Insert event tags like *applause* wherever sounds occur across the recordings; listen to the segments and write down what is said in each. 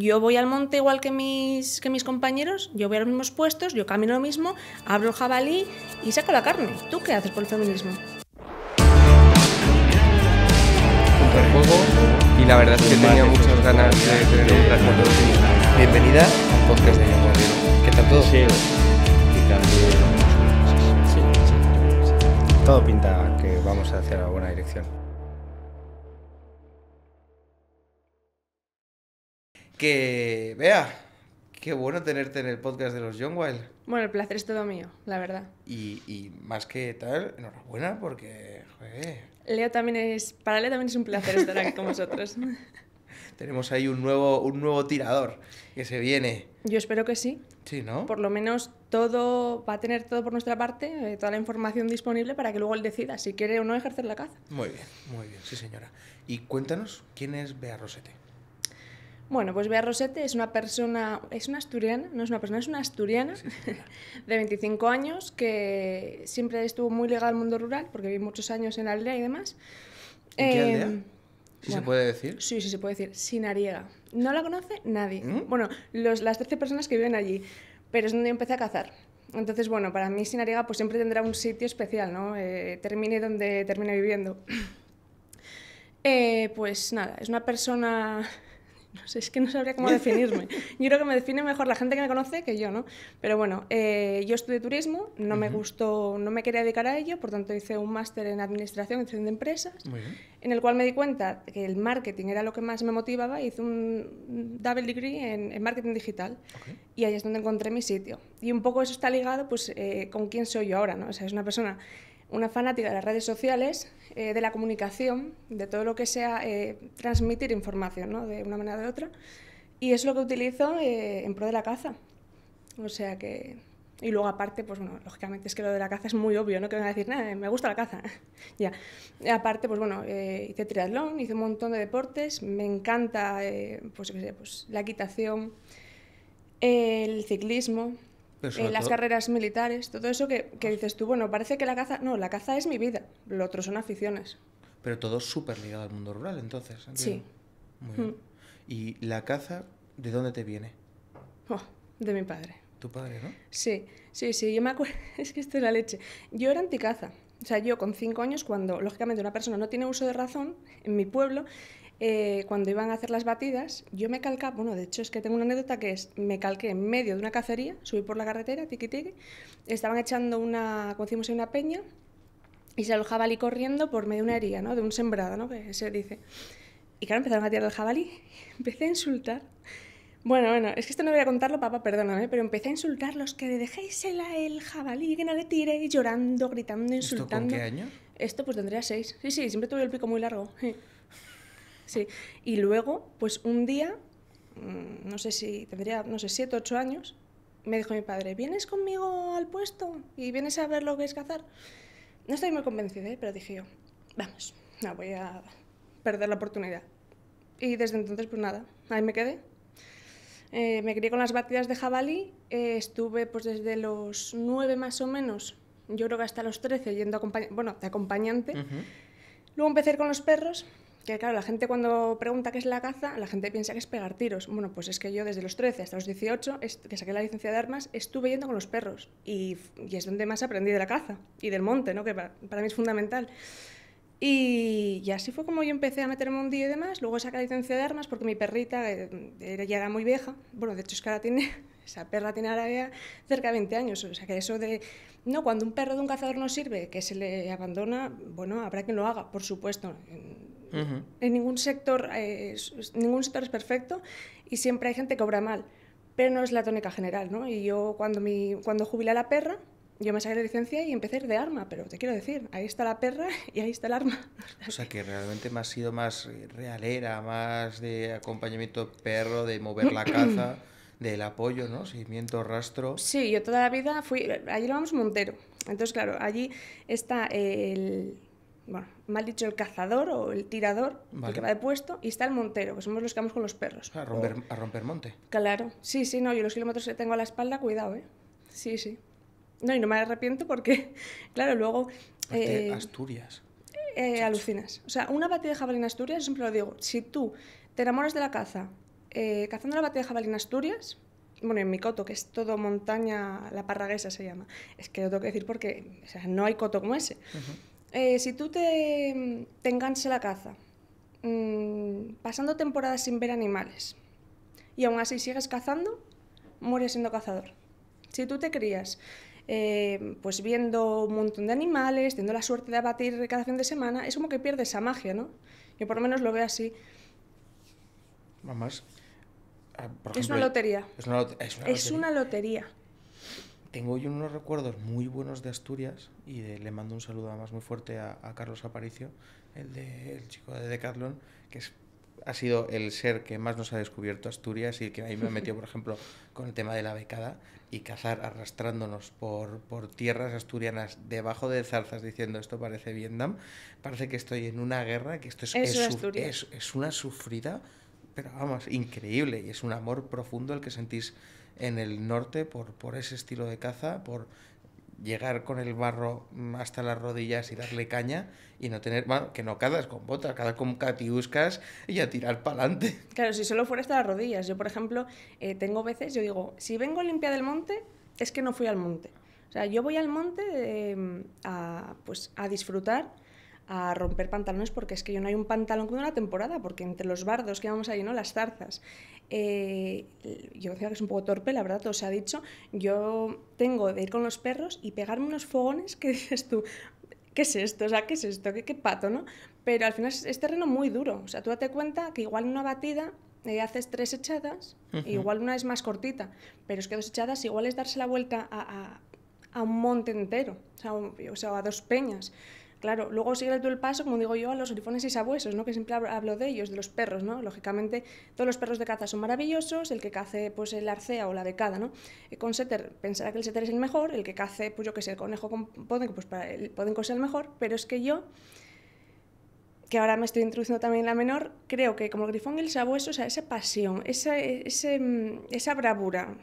yo voy al monte igual que mis, que mis compañeros, yo voy a los mismos puestos, yo camino lo mismo, abro el jabalí y saco la carne. ¿Tú qué haces por el feminismo? Superjuego y la verdad es que tenía muchas ganas de tener un trato Bienvenida un podcast de Yamorero. ¿Qué tal todo? Sí, sí, sí, Todo pinta que vamos hacia la buena dirección. que, vea, qué bueno tenerte en el podcast de los Young Wild. Bueno, el placer es todo mío, la verdad. Y, más que tal, enhorabuena porque... Leo también es, para Leo también es un placer estar aquí con vosotros. *laughs* Tenemos ahí un nuevo, un nuevo tirador que se viene. Yo espero que sí. Sí, ¿no? Por lo menos todo va a tener todo por nuestra parte, eh, toda la información disponible para que luego él decida si quiere o no ejercer la caza. Muy bien, muy bien, sí señora. Y cuéntanos quién es Bea Rosete. Bueno, pues Bea Rosete es una persona, es una asturiana, no es una persona, es una asturiana *laughs* de 25 años que siempre estuvo muy ligada al mundo rural porque viví muchos años en la aldea y demás. ¿En qué em, aldea? ¿Sí se puede decir? Sí, sí se puede decir. Sinariega. No la conoce nadie. ¿Mm? Bueno, las 13 personas que viven allí. Pero es donde yo empecé a cazar. Entonces, bueno, para mí Sinariega pues siempre tendrá un sitio especial, ¿no? Eh, termine donde termine viviendo. *clears throat* Eh, pues nada, es una persona *laughs* No sé, es que no sabría cómo definirme. *laughs* Yo creo que me define mejor la gente que me conoce que yo, ¿no? Pero bueno, eh, yo estudié turismo, no me gustó, no me quería dedicar a ello, por tanto hice un máster en administración, en de empresas, en el cual me di cuenta que el marketing era lo que más me motivaba y hice un double degree en, marketing digital. Y ahí es donde encontré mi sitio. Y un poco eso está ligado pues eh, con quién soy yo ahora, ¿no? O sea, es una persona una fanática de las redes sociales, eh, de la comunicación, de todo lo que sea eh, transmitir información, ¿no? de una manera u de otra. Y es lo que utilizo eh, en pro de la caza. O sea que... Y luego aparte, pues bueno, lógicamente es que lo de la caza es muy obvio, no que van a decir, nada, me gusta la caza. *laughs* ya. aparte, pues bueno, hice triatlón, hice un montón de deportes, me encanta pues, pues, la equitación, el ciclismo, en eh, las carreras militares, todo eso que, ah. dices tú, bueno, parece que la caza, no, la caza es mi vida, lo otro son aficiones. Pero todo es súper ligado al mundo rural, entonces. Sí. Muy bien. Mm. ¿Y la caza, de dónde te viene? Oh, de mi padre. ¿Tu padre, no? Sí, sí, sí, yo me acuerdo, *laughs* es que esto es la leche. Yo era anticaza. O sea, yo con cinco años, cuando lógicamente una persona no tiene uso de razón, en mi pueblo, eh, cuando iban a hacer las batidas, yo me calcaba, bueno, de hecho es que tengo una anécdota que es, me calqué en medio de una cacería, subí por la carretera, tiqui tiqui, estaban echando una, como decimos, una peña, y se el jabalí corriendo por medio de una herida, ¿no? De un sembrado, ¿no? Que se dice. Y claro, empezaron a tirar el jabalí, *laughs* empecé a insultar. Bueno, bueno, es que esto no voy a contarlo, papá, perdóname, pero empecé a insultar los que le dejéisela el jabalí, que no le tire, llorando, gritando, insultando. ¿Esto con qué año? Esto pues tendría seis. Sí, sí, siempre tuve el pico muy largo. Sí, y luego, pues un día, mm, no sé si tendría, no sé, siete, ocho años, me dijo mi padre, ¿vienes conmigo al puesto y vienes a ver lo que es cazar? No estoy muy convencida, ¿eh? pero dije yo, vamos, no voy a perder la oportunidad. Y desde entonces, pues nada, ahí me quedé. Eh, me crié con las batidas de jabalí, eh, estuve pues desde los nueve más o menos, yo creo que hasta los trece, yendo de acompañante. Luego empecé con los perros, que claro, la gente cuando pregunta qué es la caza, la gente piensa que es pegar tiros. Bueno, pues es que yo desde los 13 hasta los 18, que saqué la licencia de armas, estuve yendo con los perros. Y, y es donde más aprendí de la caza y del monte, ¿no? que para, mí es fundamental. Y, así fue como yo empecé a meterme un día y demás. Luego saqué la licencia de armas porque mi perrita eh, ya era muy vieja. Bueno, de hecho es que ahora tiene, *laughs* esa perra tiene ahora ya cerca de 20 años. O sea que eso de, no, cuando un perro de un cazador no sirve, que se le abandona, bueno, habrá quien lo haga, por supuesto en ningún sector, eh, ningún sector es perfecto y siempre hay gente que obra mal, pero no es la tónica general, ¿no? Y yo cuando, mi, cuando jubilé a la perra, yo me saqué la licencia y empecé de arma, pero te quiero decir, ahí está la perra *laughs* y ahí está el arma. O sea que realmente me ha sido más realera, más de acompañamiento perro, de mover la caza, *clears throat* del apoyo, ¿no? Seguimiento, rastro. Sí, yo toda la vida fui, allí lo vamos Montero. Entonces, claro, allí está el, bueno, mal dicho, el cazador o el tirador, el que va de puesto, y está el montero, que pues somos los que vamos con los perros. A romper, monte. Claro, sí, sí, no, yo los kilómetros que tengo a la espalda, cuidado, ¿eh? Sí, sí. No, y no me arrepiento porque, *laughs* claro, luego... Eh, Asturias. Eh, eh, alucinas. O sea, una batida de jabalí en Asturias, yo siempre lo digo, si tú te enamoras de la caza, cazando la batida de jabalí en Asturias, bueno, en mi coto, que es todo montaña, la parraguesa se llama. Es que lo tengo que decir porque no hay coto como ese. Eh, si tú te, mm, te la caza, mm, pasando temporadas sin ver animales, y aún así sigues cazando, mueres siendo cazador. Si tú te crías eh, pues viendo un montón de animales, teniendo la suerte de abatir cada fin de semana, es como que pierdes esa magia, ¿no? Yo por lo menos lo veo así. Mamás. Ah, es una lotería. Es una lotería tengo yo unos recuerdos muy buenos de Asturias y le mando un saludo además muy fuerte a, Carlos Aparicio, el, de, el chico de Decathlon, que ha sido el ser que más nos ha descubierto Asturias y que ahí me metió, por ejemplo, con el tema de la becada y cazar arrastrándonos por, por tierras asturianas debajo de zarzas diciendo esto parece Vietnam, parece que estoy en una guerra, que esto es, una, es una sufrida, pero vamos, increíble y es un amor profundo el que sentís en el norte por, por ese estilo de caza, por llegar con el barro hasta las rodillas y darle caña y no tener, bueno, que no cadas con botas, cada con catiuscas y a tirar para adelante. Claro, si solo fuera hasta las rodillas, yo por ejemplo eh, tengo veces, yo digo, si vengo limpia del monte, es que no fui al monte. O sea, yo voy al monte em, a, pues, a disfrutar, a romper pantalones porque es que yo no hay un pantalón con una temporada, porque entre los bardos que vamos ahí, ¿no? Las zarzas, eh, yo decía que es un poco torpe, la verdad, todo se ha dicho. Yo tengo de ir con los perros y pegarme unos fogones que *laughs* dices tú, ¿qué es esto? O sea, ¿qué es esto? ¿Qué, qué pato, no? Pero al final es, terreno muy duro. O sea, tú date cuenta que igual una batida eh, haces tres echadas, igual una es más cortita, pero es que dos echadas igual es darse la vuelta a, a, un monte entero, o sea, o sea, a dos peñas. Claro, luego sigue tú el paso, como digo yo, a los orifones y sabuesos, ¿no? que siempre hablo de ellos, de los perros. ¿no? Lógicamente, todos los perros de caza son maravillosos, el que cace pues, el arcea o la decada, ¿no? Y eh, con setter, pensará que el setter es el mejor, el que cace, pues yo que sé, el conejo con pues para el podenco es el mejor, pero es que yo que ahora me estoy introduciendo también en la menor, creo que como el grifón y el sabueso, o esa pasión, esa, ese, mm, esa bravura,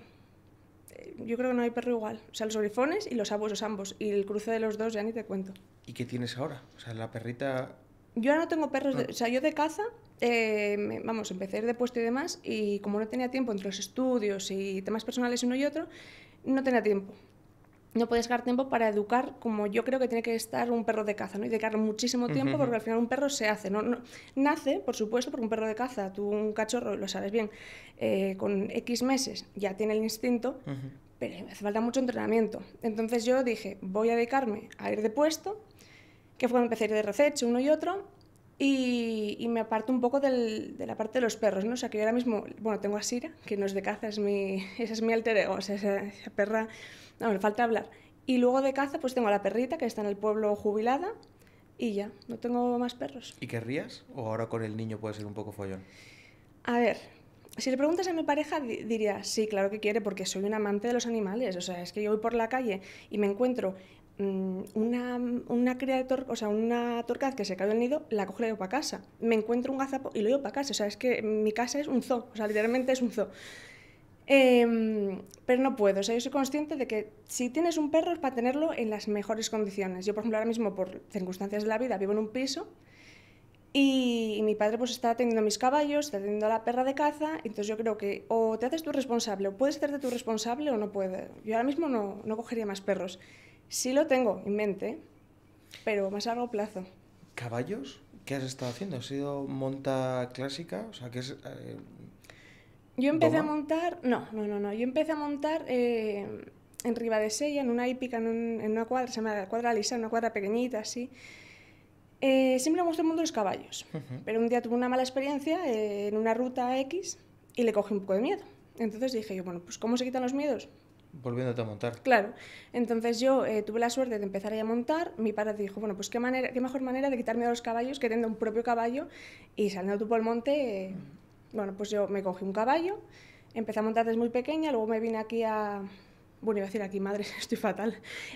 yo creo que no hay perro igual. O sea, los orifones y los abuesos ambos. Y el cruce de los dos ya ni te cuento. ¿Y qué tienes ahora? O sea, la perrita... Yo ahora no tengo perros, ah. o sea, yo de caza, eh, vamos, empecé de puesto y demás, y como no tenía tiempo entre los estudios y temas personales uno y otro, no tenía tiempo no puedes dar tiempo para educar como yo creo que tiene que estar un perro de caza, ¿no? Y dedicar muchísimo tiempo porque al final un perro se hace, ¿no? nace, por supuesto, porque un perro de caza, tú un cachorro, lo sabes bien, eh, con X meses ya tiene el instinto, pero hace falta mucho entrenamiento. Entonces yo dije, voy a dedicarme a ir de puesto, que fue cuando empecé a ir de rececho uno y otro, y, me aparto un poco de la parte de los perros, ¿no? O sea, que yo ahora mismo, bueno, tengo a Sira, que no es de caza, es mi, *laughs* esa es mi alter ego, o sea, esa perra no, me falta hablar. Y luego de caza, pues tengo a la perrita que está en el pueblo jubilada y ya, no tengo más perros. ¿Y querrías? ¿O ahora con el niño puede ser un poco follón? A ver, si le preguntas a mi pareja, diría, sí, claro que quiere, porque soy un amante de los animales. O sea, es que yo voy por la calle y me encuentro mm, una, una cría de torcaz, o sea, una torcaz que se cayó del nido, la cojo y la llevo para casa. Me encuentro un gazapo y lo llevo para casa. O sea, es que mi casa es un zoo, o sea, literalmente es un zoo. Em, pero no puedo, o sea, yo soy consciente de que si tienes un perro es para tenerlo en las mejores condiciones. Yo, por ejemplo, ahora mismo, por circunstancias de la vida, vivo en un piso y, mi padre pues está atendiendo a mis caballos, está atendiendo a la perra de caza, entonces yo creo que o te haces tú responsable, o puedes hacerte tu responsable o no puedes. Yo ahora mismo no, no cogería más perros. Sí lo tengo en mente, pero más a largo plazo. ¿Caballos? ¿Qué has estado haciendo? ¿Has sido monta clásica? O sea, que es, eh, yo empecé a montar, no, no, no, no, yo empecé a montar eh, en Sella, en una hípica, en, una cuadra, se llama la cuadra lisa, una cuadra pequeñita, así. Eh, siempre me gustó el mundo de los caballos, pero un día tuve una mala experiencia eh, en una ruta X y le cogí un poco de miedo. Entonces dije yo, bueno, pues ¿cómo se quitan los miedos? Volviéndote a montar. Claro. Entonces yo eh, tuve la suerte de empezar ahí a montar. Mi padre dijo, bueno, pues qué, manera, qué mejor manera de quitarme a los caballos que teniendo un propio caballo y saliendo tú por el monte bueno, pues yo me cogí un caballo, empecé a montar desde muy pequeña, luego me vine aquí a... Bueno, iba a decir aquí, madre, *laughs* estoy fatal.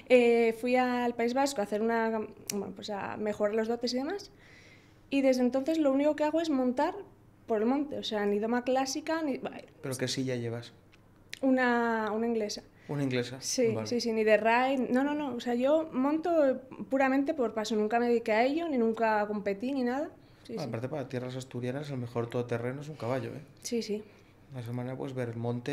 Eh, fui al País Vasco a hacer una... Bueno, pues a mejorar los dotes y demás. Y desde entonces lo único que hago es montar por el monte. O sea, ni doma clásica, ni... ¿Pero qué silla llevas? Una, una inglesa. ¿Una inglesa? Sí, sí, sí, ni de ride. No, no, no. O sea, yo monto puramente por paso. Nunca me dediqué a ello, ni nunca competí, ni nada. Aparte, para tierras asturianas, el mejor todoterreno es un caballo, ¿eh? Sí, sí. De esa manera puedes ver el monte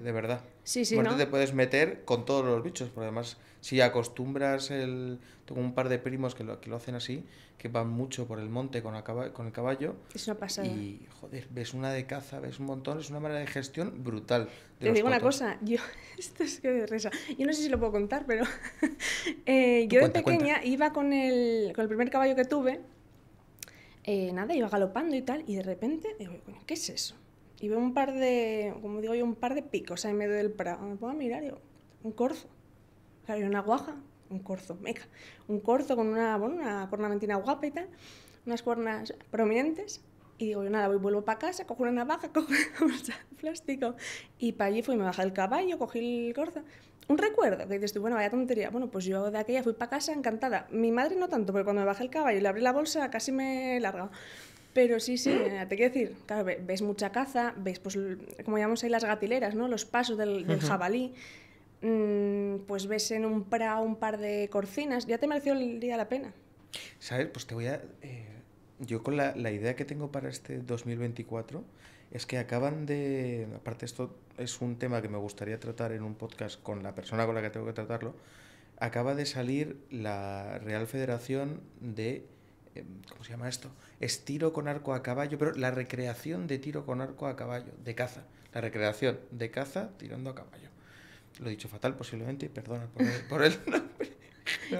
de verdad. Sí, sí. te puedes meter con todos los bichos, porque además, si acostumbras el. Tengo un par de primos que lo, que lo hacen así, que van mucho por el monte con, el con el caballo. Es una pasada. Y, joder, ves una de caza, ves un montón, es una manera de gestión brutal. te digo una cosa, yo. *laughs* Esto es que de Yo no sé si lo puedo contar, pero. *laughs* Eh, yo de pequeña iba con el, con el primer caballo que tuve, eh, nada, iba galopando y tal, y de repente digo, coño, ¿qué es eso? Y veo un par de, como digo yo, un par de picos ahí en medio del prado. Me pongo a mirar y digo, un corzo. Claro, y una guaja, un corzo, meca. Un corzo con una, bueno, una cornamentina guapa y tal, unas cuernas prominentes. Y digo, yo nada, voy, vuelvo para casa, cojo una navaja, *laughs* cojo una plástico. Y para allí fui, me bajé el caballo, cogí el corzo un recuerdo, que dices bueno, vaya tontería. Bueno, pues yo de aquella fui para casa encantada. Mi madre no tanto, porque cuando me bajé el caballo y le abrí la bolsa casi me largado. Pero sí, sí, te quiero decir, claro, ves mucha caza, ves, pues, como llamamos ahí las gatileras, ¿no? Los pasos del, jabalí. Mm, pues ves en un prado un par de corcinas. Ya te mereció el día la pena. ¿Sabes? Pues te voy a... Eh, yo con la, idea que tengo para este 2024 es que acaban de, aparte esto es un tema que me gustaría tratar en un podcast con la persona con la que tengo que tratarlo, acaba de salir la Real Federación de, eh, ¿cómo se llama esto? Es tiro con arco a caballo, pero la recreación de tiro con arco a caballo, de caza, la recreación de caza tirando a caballo. Lo he dicho fatal posiblemente, perdona por el, por el *laughs* nombre.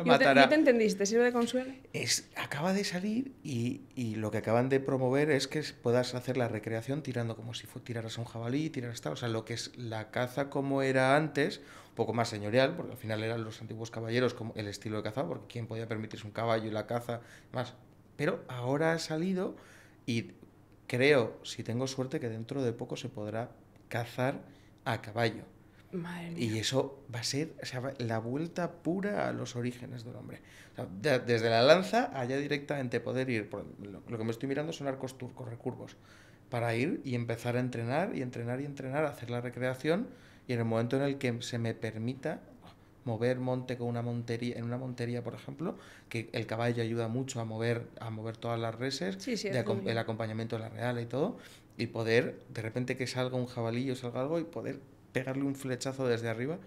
¿No te, entendiste? ¿Sirve de consuelo? Es, acaba de salir y, lo que acaban de promover es que puedas hacer la recreación tirando como si tiraras a un jabalí, tiraras tal. O sea, lo que es la caza como era antes, un poco más señorial, porque al final eran los antiguos caballeros como el estilo de caza, porque quién podía permitirse un caballo y la caza, más. Pero ahora ha salido y creo, si tengo suerte, que dentro de poco se podrá cazar a caballo y eso va a ser la vuelta pura a los orígenes del hombre. desde la lanza allá directamente poder ir. Por, lo, que me estoy mirando son arcos turcos, recurvos. Para ir y empezar a entrenar y entrenar y entrenar, hacer la recreación. Y en el momento en el que se me permita mover monte con una montería, en una montería, por ejemplo, que el caballo ayuda mucho a mover, a mover todas las reses, el acompañamiento de la real y todo, y poder, de repente que salga un jabalí o salga algo, y poder pegarle un flechazo desde arriba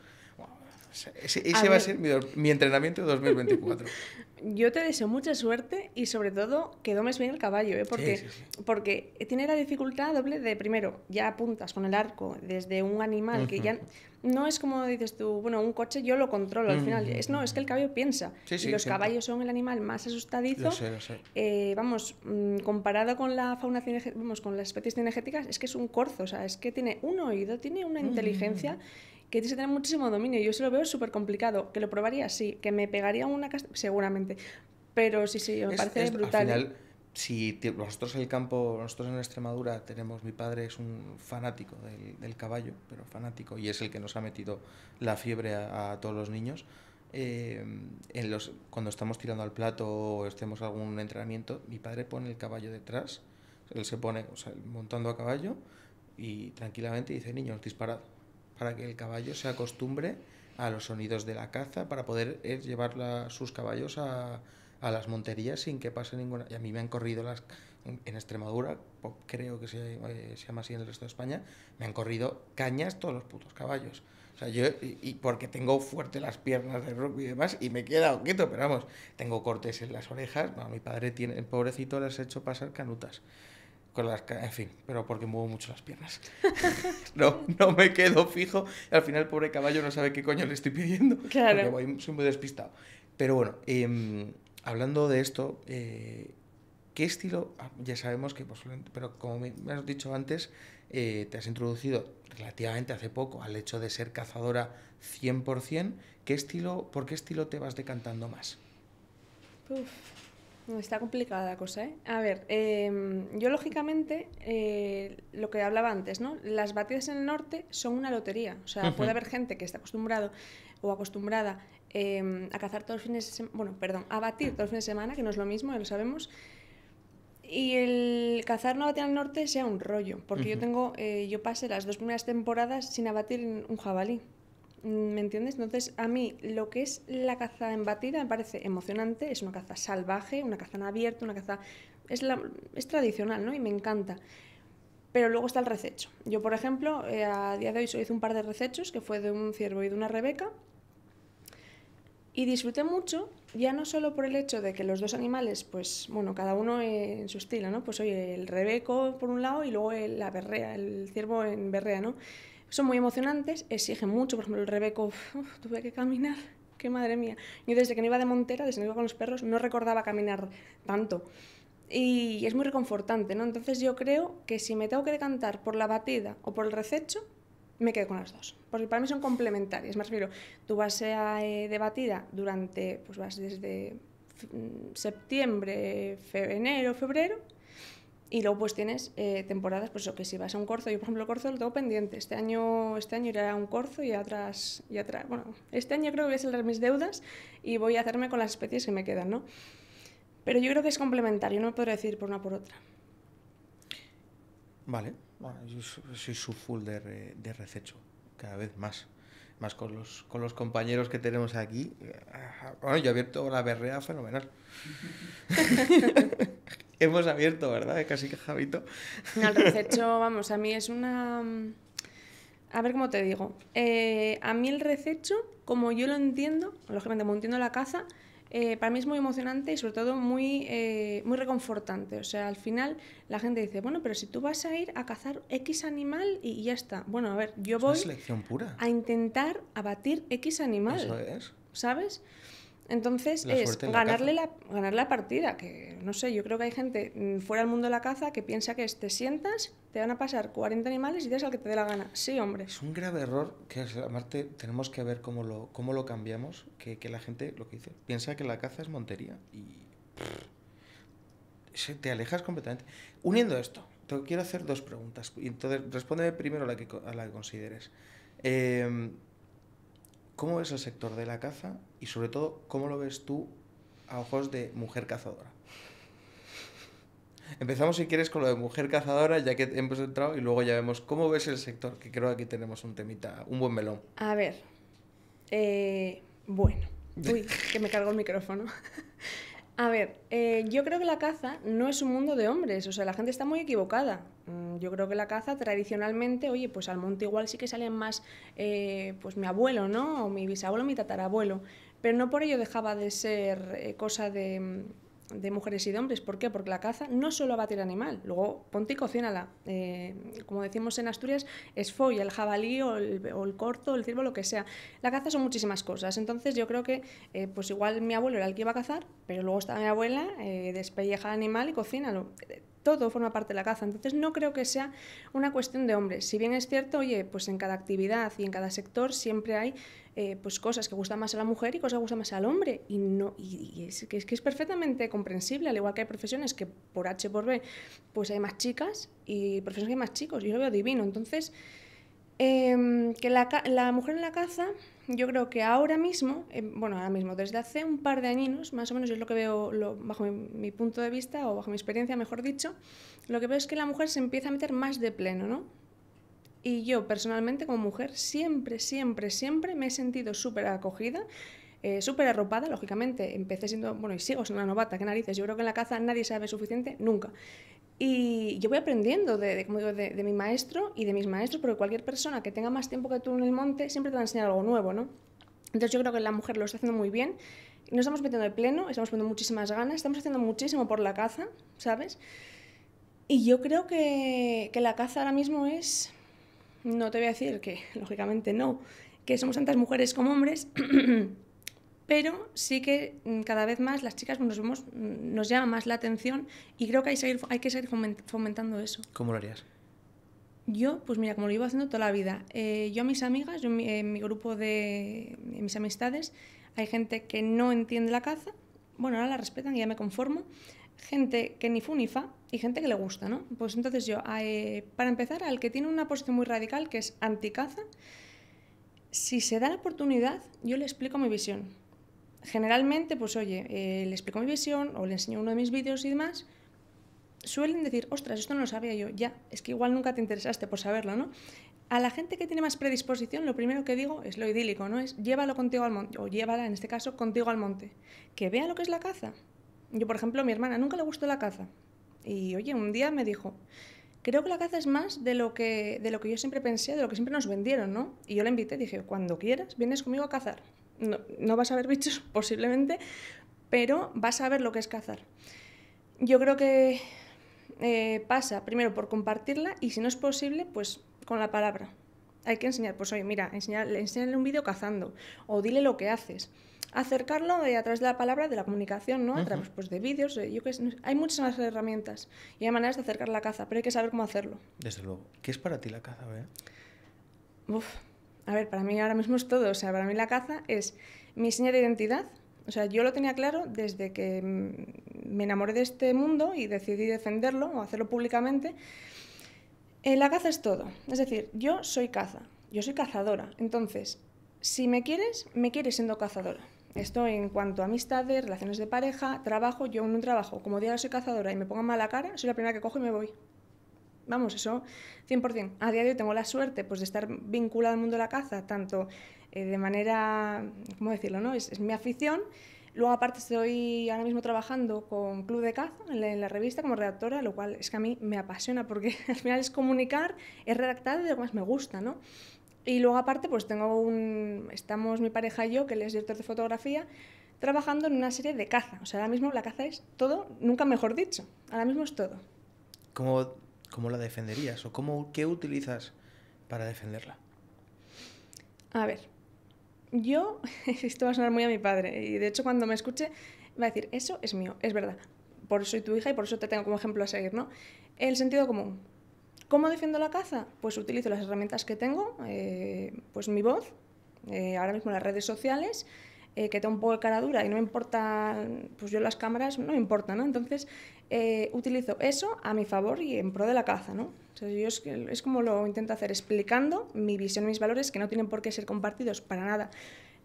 ese, va a ser mi, entrenamiento de 2024. *laughs* Yo te deseo mucha suerte y sobre todo que domes bien el caballo, ¿eh? porque, porque tiene la dificultad doble de, primero, ya apuntas con el arco desde un animal que ya no es como dices tú, bueno, un coche yo lo controlo al final. Es, no, es que el caballo piensa. y los caballos son el animal más asustadizo. Eh, vamos, mm, comparado con la fauna, vamos, con las especies cinegéticas, es que es un corzo. O sea, es que tiene un oído, tiene una inteligencia que tienes que tener muchísimo dominio. Yo se lo veo súper complicado. Que lo probaría, sí. Que me pegaría una casta, seguramente. Pero sí, sí, me parece brutal. Al final, si nosotros en el campo, nosotros en Extremadura tenemos, mi padre es un fanático del, caballo, pero fanático, y es el que nos ha metido la fiebre a, todos los niños. Eh, en los, cuando estamos tirando al plato o estemos algún entrenamiento, mi padre pone el caballo detrás, él se pone montando a caballo y tranquilamente dice, niños, disparado para que el caballo se acostumbre a los sonidos de la caza, para poder eh, llevar sus caballos a, las monterías sin que pase ninguna... Y a mí me han corrido las... En, Extremadura, creo que eh, se, llama así en el resto de España, me han corrido cañas todos los putos caballos. O sea, yo, y, porque tengo fuerte las piernas de rock y demás, y me he quedado quieto, pero vamos, tengo cortes en las orejas. mi padre tiene, el pobrecito, le has hecho pasar canutas con las, en fin, pero porque muevo mucho las piernas. *laughs* no, no me quedo fijo. Al final, el pobre caballo no sabe qué coño le estoy pidiendo. Claro. Porque voy, soy muy despistado. Pero bueno, em, hablando de esto, eh, ¿qué estilo? Ah, ya sabemos que, pues, pero como me, has dicho antes, eh, te has introducido relativamente hace poco al hecho de ser cazadora 100%. ¿Qué estilo, ¿Por qué estilo te vas decantando más? Está complicada la cosa, ¿eh? A ver, em, yo lógicamente, eh, lo que hablaba antes, ¿no? Las batidas en el norte son una lotería. O sea, puede haber gente que está acostumbrado o acostumbrada em, a cazar todos los fines de semana, bueno, perdón, a batir todos los fines de semana, que no es lo mismo, ya lo sabemos. Y el cazar una batida en el norte sea un rollo, porque yo tengo, eh, yo pasé las dos primeras temporadas sin abatir un jabalí. ¿Me entiendes? Entonces, a mí lo que es la caza embatida me parece emocionante, es una caza salvaje, una caza en abierto, una caza... Es, la... es tradicional, ¿no? Y me encanta. Pero luego está el rececho. Yo, por ejemplo, eh, a día de hoy hice un par de recechos, que fue de un ciervo y de una rebeca, y disfruté mucho, ya no solo por el hecho de que los dos animales, pues bueno, cada uno en su estilo, ¿no? Pues oye, el rebeco por un lado y luego la berrea, el ciervo en berrea, ¿no? son muy emocionantes, exigen mucho, por ejemplo, el Rebeco, tuve que caminar, qué madre mía. Yo desde que no iba de Montera, desde que iba con los perros, no recordaba caminar tanto. Y es muy reconfortante, ¿no? Entonces yo creo que si me tengo que decantar por la batida o por el rececho, me quedo con las dos, porque para mí son complementarias. más, refiero, tú vas a, eh, de batida durante, pues vas desde mm, septiembre, enero, febrero, y luego pues tienes eh, temporadas, pues o que si vas a un corzo, yo por ejemplo corzo lo tengo pendiente, este año, este año iré a un corzo y atrás, y atrás, bueno, este año creo que voy a saldar mis deudas y voy a hacerme con las especies que me quedan, ¿no? Pero yo creo que es complementario, no me puedo decir por una por otra. Vale, bueno, yo soy su full de, de rececho, cada vez más más con los, con los compañeros que tenemos aquí. Ah, bueno, yo he abierto la berrea fenomenal. *laughs* Hemos abierto, ¿verdad? Eh, casi que Javito. El rececho, vamos, a mí es una... Mm, a ver cómo te digo. Eh, a mí el rececho, como yo lo entiendo, lógicamente como entiendo la caza, eh, para mí es muy emocionante y sobre todo muy, eh, muy reconfortante. O sea, al final la gente dice, bueno, pero si tú vas a ir a cazar X animal y, ya está. Bueno, a ver, yo voy pura. a intentar abatir X animal. Eso ¿Sabes? Entonces es ganarle la, ganar la partida, que no sé, yo creo que hay gente mm, fuera del mundo de la caza que piensa que te sientas, te van a pasar 40 animales y das al que te dé la gana. Sí, hombre. Es un grave error que marte tenemos que ver cómo lo, cómo lo cambiamos, que, la gente, lo que dice, piensa que la caza es montería y te alejas completamente. Uniendo esto, te quiero hacer dos preguntas y entonces respóndeme primero a la que, la que consideres. Eh, ¿Cómo ves el sector de la caza y sobre todo cómo lo ves tú a ojos de mujer cazadora? Empezamos si quieres con lo de mujer cazadora, ya que hemos entrado y luego ya vemos cómo ves el sector, que creo que aquí tenemos un temita, un buen melón. A ver, eh, bueno, uy, que me cargo el micrófono. *laughs* A ver, eh, yo creo que la caza no es un mundo de hombres, o sea, la gente está muy equivocada. Mm, yo creo que la caza tradicionalmente, oye, pues al monte igual sí que salen más, eh, pues mi abuelo, ¿no? O mi bisabuelo, mi tatarabuelo, pero no por ello dejaba de ser eh, cosa de mm, de mujeres y de hombres. ¿Por qué? Porque la caza no solo abate el animal, luego ponte y cocínala. Eh, como decimos en Asturias, es folla, el jabalí o el, o el corto, el ciervo, lo que sea. La caza son muchísimas cosas. Entonces yo creo que, eh, pues igual mi abuelo era el que iba a cazar, pero luego estaba mi abuela, eh, despelleja al animal y cocínalo todo forma parte de la caza. Entonces no creo que sea una cuestión de hombres. Si bien es cierto, oye, pues en cada actividad y en cada sector siempre hay eh, pues cosas que gustan más a la mujer y cosas que gustan más al hombre. Y, no, y, es, que es, perfectamente comprensible, al igual que hay profesiones que por H por B pues hay más chicas y profesiones que hay más chicos. Yo lo veo divino. Entonces, em, que la, la mujer en la caza yo creo que ahora mismo, em, bueno, ahora mismo, desde hace un par de añinos, más o menos, es lo que veo bajo mi, punto de vista o bajo mi experiencia, mejor dicho, lo que veo es que la mujer se empieza a meter más de pleno, ¿no? Y yo personalmente como mujer siempre, siempre, siempre me he sentido súper acogida eh, súper arropada, lógicamente, empecé siendo, bueno, y sigo siendo una novata, qué narices, yo creo que en la caza nadie sabe suficiente nunca. Y yo voy aprendiendo de, de, como digo, de, mi maestro y de mis maestros, porque cualquier persona que tenga más tiempo que tú en el monte siempre te va a enseñar algo nuevo, ¿no? Entonces yo creo que la mujer lo está haciendo muy bien. Nos estamos metiendo de pleno, estamos poniendo muchísimas ganas, estamos haciendo muchísimo por la caza, ¿sabes? Y yo creo que la caza ahora mismo es, no te voy a decir que, *laughs* lógicamente no, que somos tantas mujeres como hombres. *clears throat* pero sí que mm, cada vez más las chicas nos vemos, mm, llama más la atención y creo que hay, que seguir fomentando eso. ¿Cómo lo harías? Yo, pues mira, como lo llevo haciendo toda la vida, eh, yo a mis amigas, yo en mi, grupo de mis amistades, hay gente que no entiende la caza, bueno, ahora la respetan y ya me conformo, gente que ni fu ni fa y gente que le gusta, ¿no? Pues entonces yo, eh, para empezar, al que tiene una posición muy radical, que es anticaza, si se da la oportunidad, yo le explico mi visión generalmente, pues oye, eh, le explico mi visión o le enseño uno de mis vídeos y demás, suelen decir, ostras, esto no lo sabía yo, ya, es que igual nunca te interesaste por saberlo, ¿no? A la gente que tiene más predisposición, lo primero que digo es lo idílico, ¿no? Es llévalo contigo al monte, o llévala en este caso contigo al monte, que vea lo que es la caza. Yo, por ejemplo, mi hermana nunca le gustó la caza. Y oye, un día me dijo, creo que la caza es más de lo que, de lo que yo siempre pensé, de lo que siempre nos vendieron, ¿no? Y yo la invité, dije, cuando quieras, vienes conmigo a cazar no, vas a ver bichos *laughs* posiblemente, pero vas a ver lo que es cazar. Yo creo que eh, pasa primero por compartirla y si no es posible, pues con la palabra. Hay que enseñar, pues oye, mira, enseñarle, enseñarle un vídeo cazando o dile lo que haces. Acercarlo eh, a través de la palabra, de la comunicación, ¿no? A través pues, de vídeos, hay muchas más herramientas y hay maneras de acercar la caza, pero hay que saber cómo hacerlo. Desde luego. ¿Qué es para ti la caza, a ver, para mí ahora mismo es todo. O sea, para mí la caza es mi señal de identidad. O sea, yo lo tenía claro desde que me enamoré de este mundo y decidí defenderlo o hacerlo públicamente. Eh, la caza es todo. Es decir, yo soy caza. Yo soy cazadora. Entonces, si me quieres, me quieres siendo cazadora. Esto en cuanto a amistades, relaciones de pareja, trabajo. Yo en un trabajo, como diga soy cazadora y me pongan mala cara, soy la primera que cojo y me voy. Vamos, eso 100%. A día de hoy tengo la suerte pues, de estar vinculada al mundo de la caza, tanto eh, de manera, ¿cómo decirlo? No? Es, mi afición. Luego, aparte, estoy ahora mismo trabajando con Club de Caza en la, revista como redactora, lo cual es que a mí me apasiona porque *laughs* al final es comunicar, es redactar de lo que más me gusta, ¿no? Y luego, aparte, pues tengo un. Estamos mi pareja y yo, que él es director de fotografía, trabajando en una serie de caza. O sea, ahora mismo la caza es todo, nunca mejor dicho. Ahora mismo es todo. Como ¿Cómo la defenderías? ¿O cómo, qué utilizas para defenderla? A ver, yo, *laughs* esto va a sonar muy a mi padre, y de hecho cuando me escuche va a decir, eso es mío, es verdad, por eso soy tu hija y por eso te tengo como ejemplo a seguir, ¿no? El sentido común. ¿Cómo defiendo la caza? Pues utilizo las herramientas que tengo, eh, pues mi voz, eh, ahora mismo las redes sociales, eh, que tengo un poco de cara dura y no me importa, pues yo las cámaras no me importa, ¿no? Entonces eh, utilizo eso a mi favor y en pro de la caza, ¿no? yo es, como lo intento hacer, explicando mi visión y mis valores que no tienen por qué ser compartidos para nada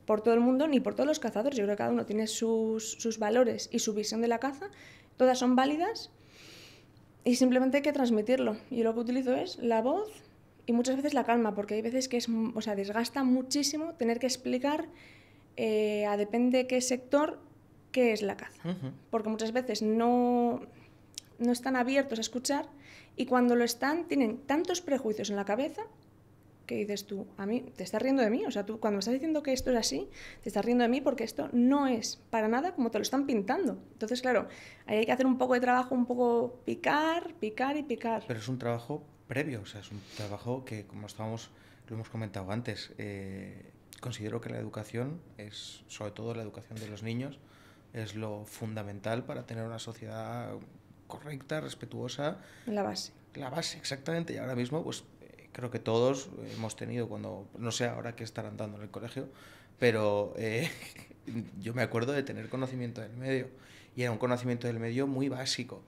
por todo el mundo ni por todos los cazadores. Yo creo que cada uno tiene sus, sus valores y su visión de la caza, todas son válidas y simplemente hay que transmitirlo. Y lo que utilizo es la voz y muchas veces la calma, porque hay veces que es, o sea, desgasta muchísimo tener que explicar eh, a depende de qué sector, qué es la caza. Porque muchas veces no, no están abiertos a escuchar y cuando lo están tienen tantos prejuicios en la cabeza que dices tú, a mí, te estás riendo de mí, o sea, tú cuando me estás diciendo que esto es así, te estás riendo de mí porque esto no es para nada como te lo están pintando. Entonces, claro, ahí hay que hacer un poco de trabajo, un poco picar, picar y picar. Pero es un trabajo previo, o sea, es un trabajo que, como estábamos, lo hemos comentado antes, eh, considero que la educación es, sobre todo la educación de los niños, es lo fundamental para tener una sociedad correcta, respetuosa. La base. La base, exactamente. Y ahora mismo, pues eh, creo que todos hemos tenido cuando, no sé ahora qué estarán dando en el colegio, pero eh, *laughs* yo me acuerdo de tener conocimiento del medio. Y era un conocimiento del medio muy básico.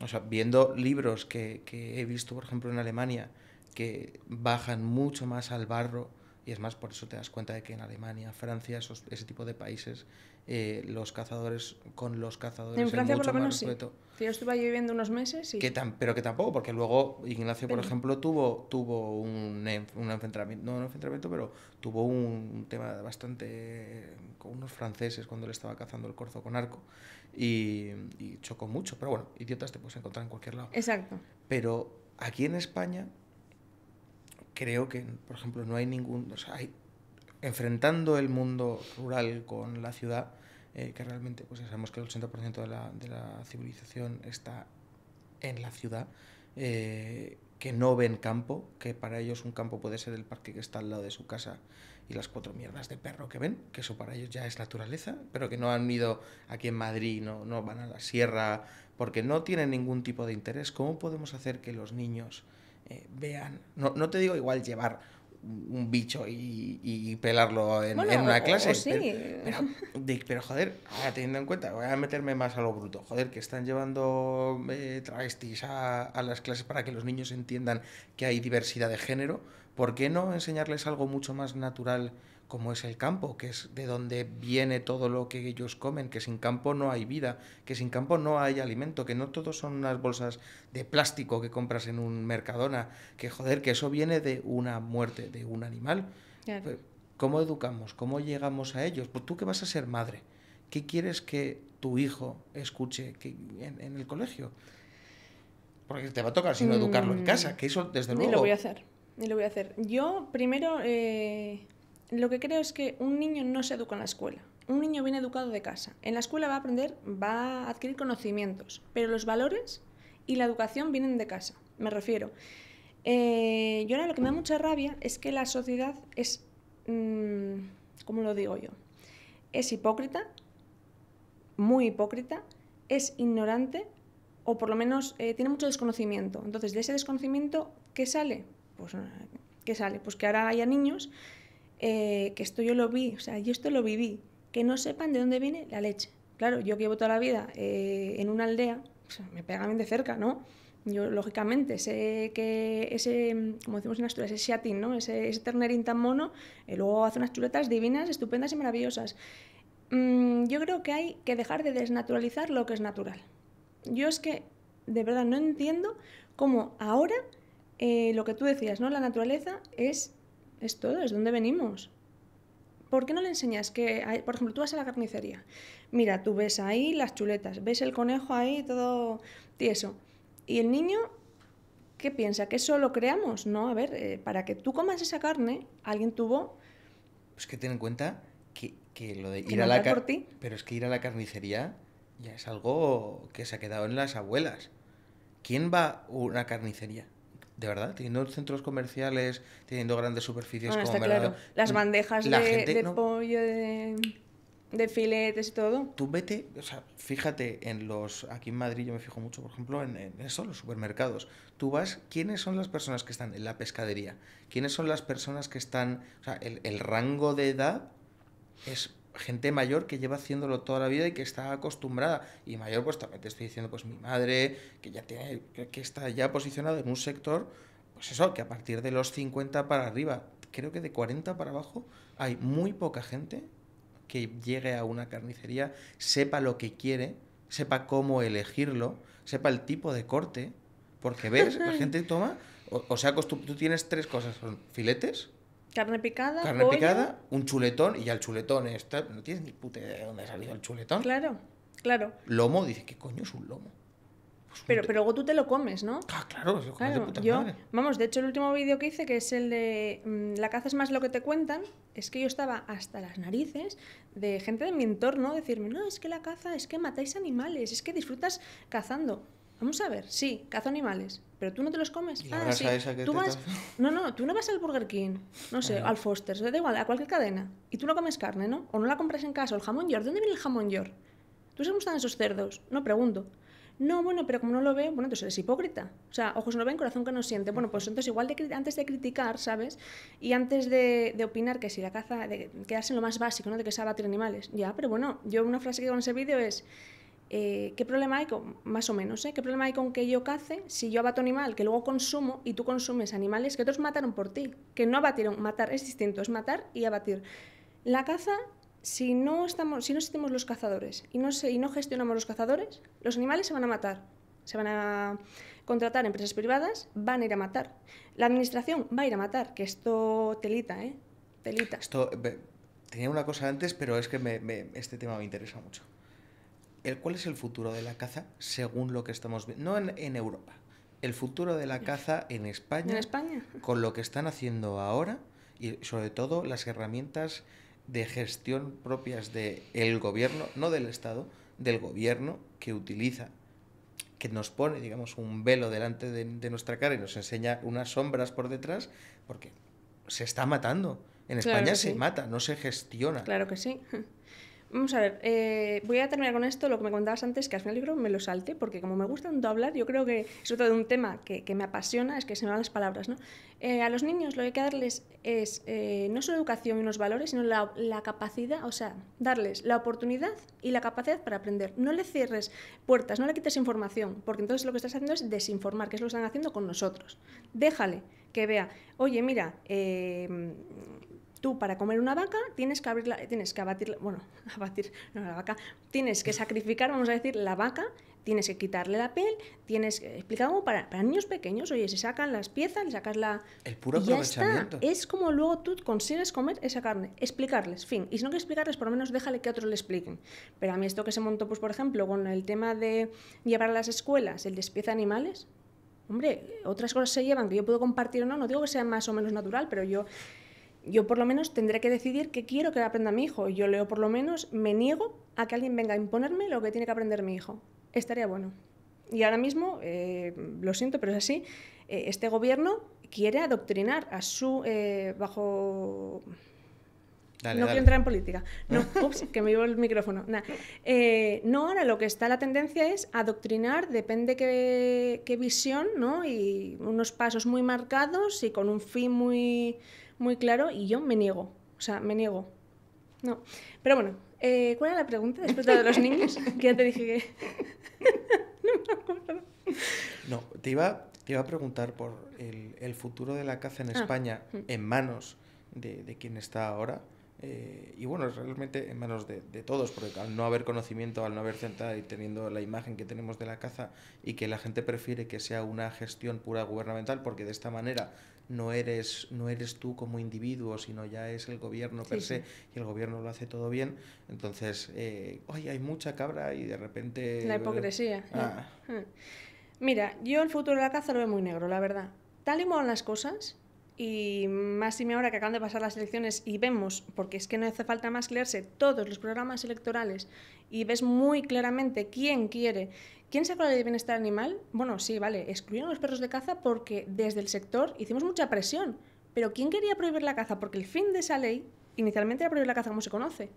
O sea, viendo libros que, que he visto, por ejemplo, en Alemania, que bajan mucho más al barro y es más, por eso te das cuenta de que en Alemania, Francia, esos, ese tipo de países, eh, los cazadores con los cazadores. En Francia, por lo menos, sí. Yo estuve ahí viviendo unos meses y. tan, pero que tampoco, porque luego Ignacio, por ejemplo, tuvo, tuvo un, un enfrentamiento, no un enfrentamiento, pero tuvo un tema bastante. con unos franceses cuando le estaba cazando el corzo con arco. Y, y chocó mucho. Pero bueno, idiotas te puedes encontrar en cualquier lado. Exacto. Pero aquí en España creo que, por ejemplo, no hay ningún... O sea, hay, enfrentando el mundo rural con la ciudad, eh, que realmente pues sabemos que el 80% de la, de la civilización está en la ciudad, eh, que no ven campo, que para ellos un campo puede ser el parque que está al lado de su casa y las cuatro mierdas de perro que ven, que eso para ellos ya es naturaleza, pero que no han ido aquí en Madrid, no, no van a la sierra, porque no tienen ningún tipo de interés. ¿Cómo podemos hacer que los niños eh, vean, no, te digo igual llevar un bicho y, pelarlo en, una clase. pero, joder, teniendo en cuenta, voy a meterme más a lo bruto. Joder, que están llevando eh, travestis a, a, las clases para que los niños entiendan que hay diversidad de género. ¿Por qué no enseñarles algo mucho más natural como es el campo, que es de donde viene todo lo que ellos comen, que sin campo no hay vida, que sin campo no hay alimento, que no todos son unas bolsas de plástico que compras en un Mercadona, que joder, que eso viene de una muerte de un animal. Pues, ¿Cómo educamos? ¿Cómo llegamos a ellos? Pues tú que vas a ser madre, ¿qué quieres que tu hijo escuche en, el colegio? Porque te va a tocar sino educarlo en mm. casa, que eso desde luego... lo voy a hacer, lo voy a hacer. Yo primero... Eh, lo que creo es que un niño no se educa en la escuela. Un niño viene educado de casa. En la escuela va a aprender, va a adquirir conocimientos, pero los valores y la educación vienen de casa. Me refiero. Eh, yo ahora lo que me da mucha rabia es que la sociedad es, mmm, ¿cómo lo digo yo? Es hipócrita, muy hipócrita, es ignorante o por lo menos eh, tiene mucho desconocimiento. Entonces, de ese desconocimiento, ¿qué sale? Pues, ¿qué sale? Pues que ahora haya niños eh, que esto yo lo vi, o sea, yo esto lo viví, que no sepan de dónde viene la leche. Claro, yo que llevo toda la vida eh, en una aldea, me pega bien de cerca, ¿no? Yo, lógicamente, sé que ese, como decimos en Asturias, ese chatín, ¿no? Ese, ternerín tan mono, eh, luego hace unas chuletas divinas, estupendas y maravillosas. Mm, yo creo que hay que dejar de desnaturalizar lo que es natural. Yo es que, de verdad, no entiendo cómo ahora lo que tú decías, ¿no? La naturaleza es es todo, es donde venimos. ¿Por qué no le enseñas que, por ejemplo, tú vas a la carnicería, mira, tú ves ahí las chuletas, ves el conejo ahí todo tieso, y el niño, ¿qué piensa? ¿Que eso lo creamos? No, a ver, eh, para que tú comas esa carne, alguien tuvo... Pues que ten en cuenta que, lo de ir a la carnicería... Pero es que ir a la carnicería ya es algo que se ha quedado en las abuelas. ¿Quién va a una carnicería? de verdad, teniendo centros comerciales, teniendo grandes superficies ah, como está claro. Las mm, bandejas de, pollo, de, filetes y todo. Tú vete, o sea, fíjate en los. Aquí en Madrid yo me fijo mucho, por ejemplo, en, eso, los supermercados. Tú vas, ¿quiénes son las personas que están en la pescadería? ¿Quiénes son las personas que están. O sea, el rango de edad es gente mayor que lleva haciéndolo toda la vida y que está acostumbrada. Y mayor, pues también te estoy diciendo, pues mi madre, que ya tiene, que está ya posicionada en un sector, pues eso, que a partir de los 50 para arriba, creo que de 40 para abajo, hay muy poca gente que llegue a una carnicería, sepa lo que quiere, sepa cómo elegirlo, sepa el tipo de corte, porque ves, la *laughs* gente toma, o, o sea, tú tienes tres cosas, son filetes, Carne picada. Carne picada, un chuletón, y ya el chuletón está. No tienes ni puta idea de dónde ha salido el chuletón. Claro, claro. Lomo, dice, ¿qué coño es un lomo? Pues pero, pero luego tú te lo comes, ¿no? Ah, claro, claro, yo, Vamos, de hecho, el último vídeo que hice, que es el de mm, La caza es más lo que te cuentan, es que yo estaba hasta las narices de gente de mi entorno decirme, no, es que la caza, es que matáis animales, es que disfrutas cazando. Vamos a ver, sí, caza animales, pero tú no te los comes. No, no, tú no vas al Burger King, no sé, ah. al Foster, da igual, a cualquier cadena. Y tú no comes carne, ¿no? O no la compras en casa, o el jamón york. dónde viene el jamón york? ¿Tú sabes cómo están esos cerdos? No pregunto. No, bueno, pero como no lo ve, bueno, entonces eres hipócrita. O sea, ojos no ven, corazón que no siente. Bueno, pues entonces igual antes de criticar, ¿sabes? Y antes de, opinar que si la caza, de quedarse en lo más básico, ¿no? De que se abatir animales. Ya, pero bueno, yo una frase que en ese vídeo es... Eh, ¿qué problema hay con, más o menos, eh? qué problema hay con que yo cace si yo abato animal que luego consumo y tú consumes animales que otros mataron por ti? Que no abatieron, matar es distinto, es matar y abatir. La caza, si no, estamos, si no existimos los cazadores y no, y no gestionamos los cazadores, los animales se van a matar. Se van a contratar empresas privadas, van a ir a matar. La administración va a ir a matar, que esto telita, ¿eh? Telita. Esto, tenía una cosa antes, pero es que este tema me interesa mucho el, cuál es el futuro de la caza según lo que estamos viendo, no en, Europa, el futuro de la caza en España, en España, con lo que están haciendo ahora y sobre todo las herramientas de gestión propias del gobierno, no del Estado, del gobierno que utiliza, que nos pone, digamos, un velo delante de, nuestra cara y nos enseña unas sombras por detrás, porque se está matando. En España se mata, no se gestiona. Claro que sí. Vamos a ver, eh, voy a terminar con esto, lo que me contabas antes, que al final yo creo me lo salte, porque como me gusta tanto hablar, yo creo que, sobre todo de un tema que, me apasiona, es que se me van las palabras, ¿no? Eh, a los niños lo que hay que darles es eh, no solo educación y unos valores, sino la, capacidad, o sea, darles la oportunidad y la capacidad para aprender. No le cierres puertas, no le quites información, porque entonces lo que estás haciendo es desinformar, que es lo que están haciendo con nosotros. Déjale que vea, oye, mira, tú para comer una vaca tienes que abrirla, tienes que abatirla, bueno, *laughs* abatir, no la vaca, tienes que sacrificar, vamos a decir, la vaca, tienes que quitarle la piel, tienes, que... Eh, explicado para, para niños pequeños, oye, se sacan las piezas, le sacas la... El puro y ya Es como luego tú consigues comer esa carne, explicarles, fin. Y si no que explicarles, por lo menos déjale que otros le expliquen. Pero a mí esto que se montó, pues por ejemplo, con el tema de llevar a las escuelas el despiece de animales, hombre, otras cosas se llevan que yo puedo compartir o no, no digo que sea más o menos natural, pero yo yo por lo menos tendré que decidir qué quiero que aprenda mi hijo. Yo leo por lo menos, me niego a que alguien venga a imponerme lo que tiene que aprender mi hijo. Estaría bueno. Y ahora mismo, eh, lo siento, pero es así, eh, este gobierno quiere adoctrinar a su eh, bajo... no quiero entrar en política. No, *laughs* ups, que me llevo el micrófono. no, ahora lo que está la tendencia es adoctrinar, depende qué, qué visión, ¿no? Y unos pasos muy marcados y con un fin muy muy claro y yo me niego. O sea, me niego. No. Pero bueno, eh, ¿cuál era la pregunta después de los niños? *laughs* que ya te dije que... *laughs* no me acuerdo. No, te iba, te iba a preguntar por el, futuro de la caza en ah, España mm. en manos de, quien está ahora. Eh, y bueno, realmente en manos de, de, todos, porque al no haber conocimiento, al no haber centrado y teniendo la imagen que tenemos de la caza y que la gente prefiere que sea una gestión pura gubernamental, porque de esta manera no eres, no eres tú como individuo, sino ya es el gobierno per se, y el gobierno lo hace todo bien. Entonces, hoy eh, hay mucha cabra y de repente... La hipocresía. Ah. *laughs* Mira, yo el futuro de la caza lo veo muy negro, la verdad. Tal y como las cosas, y más y ahora que acaban de pasar las elecciones y vemos, porque es que no hace falta más leerse todos los programas electorales y ves muy claramente quién quiere ¿Quién sacó la ley de bienestar animal? Bueno, sí, vale, excluyeron a los perros de caza porque desde el sector hicimos mucha presión. Pero ¿quién quería prohibir la caza? Porque el fin de esa ley inicialmente era prohibir la caza como se conoce.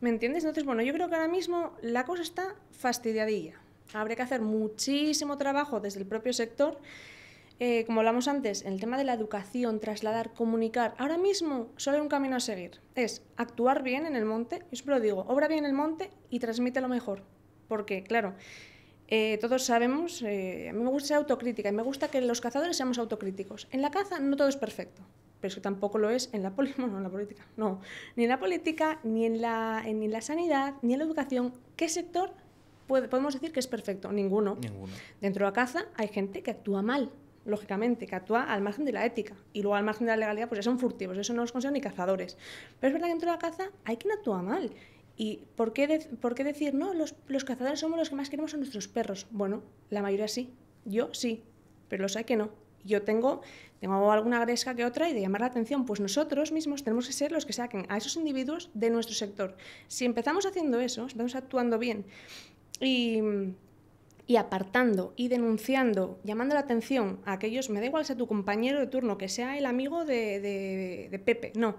¿Me entiendes? Entonces, bueno, yo creo que ahora mismo la cosa está fastidiadilla. Habrá que hacer muchísimo trabajo desde el propio sector. Eh, como hablamos antes, en el tema de la educación, trasladar, comunicar, ahora mismo solo hay un camino a seguir. Es actuar bien en el monte, yo siempre lo digo, obra bien el monte y transmite lo mejor. Porque, claro, eh, todos sabemos, eh, a mí me gusta ser autocrítica y me gusta que los cazadores seamos autocríticos. En la caza no todo es perfecto, pero eso tampoco lo es en la, *laughs* en la política, no, ni en la política, ni en la, sanidad, ni en la educación. ¿Qué sector podemos decir que es perfecto? Ninguno. Dentro de la caza hay gente que actúa mal, lógicamente, que actúa al margen de la ética y luego al margen de la legalidad, pues ya son furtivos, eso no los considero ni cazadores. Pero es verdad que dentro de la caza hay quien actúa mal ¿Y por qué, decir, no, los, cazadores somos los que más queremos a nuestros perros? Bueno, la mayoría sí. Yo sí, pero los hay que no. Yo tengo, tengo alguna gresca que otra y de llamar la atención, pues nosotros mismos tenemos que ser los que saquen a esos individuos de nuestro sector. Si empezamos haciendo eso, estamos actuando bien y, apartando y denunciando, llamando la atención a aquellos, me da igual sea tu compañero de turno, que sea el amigo de Pepe, no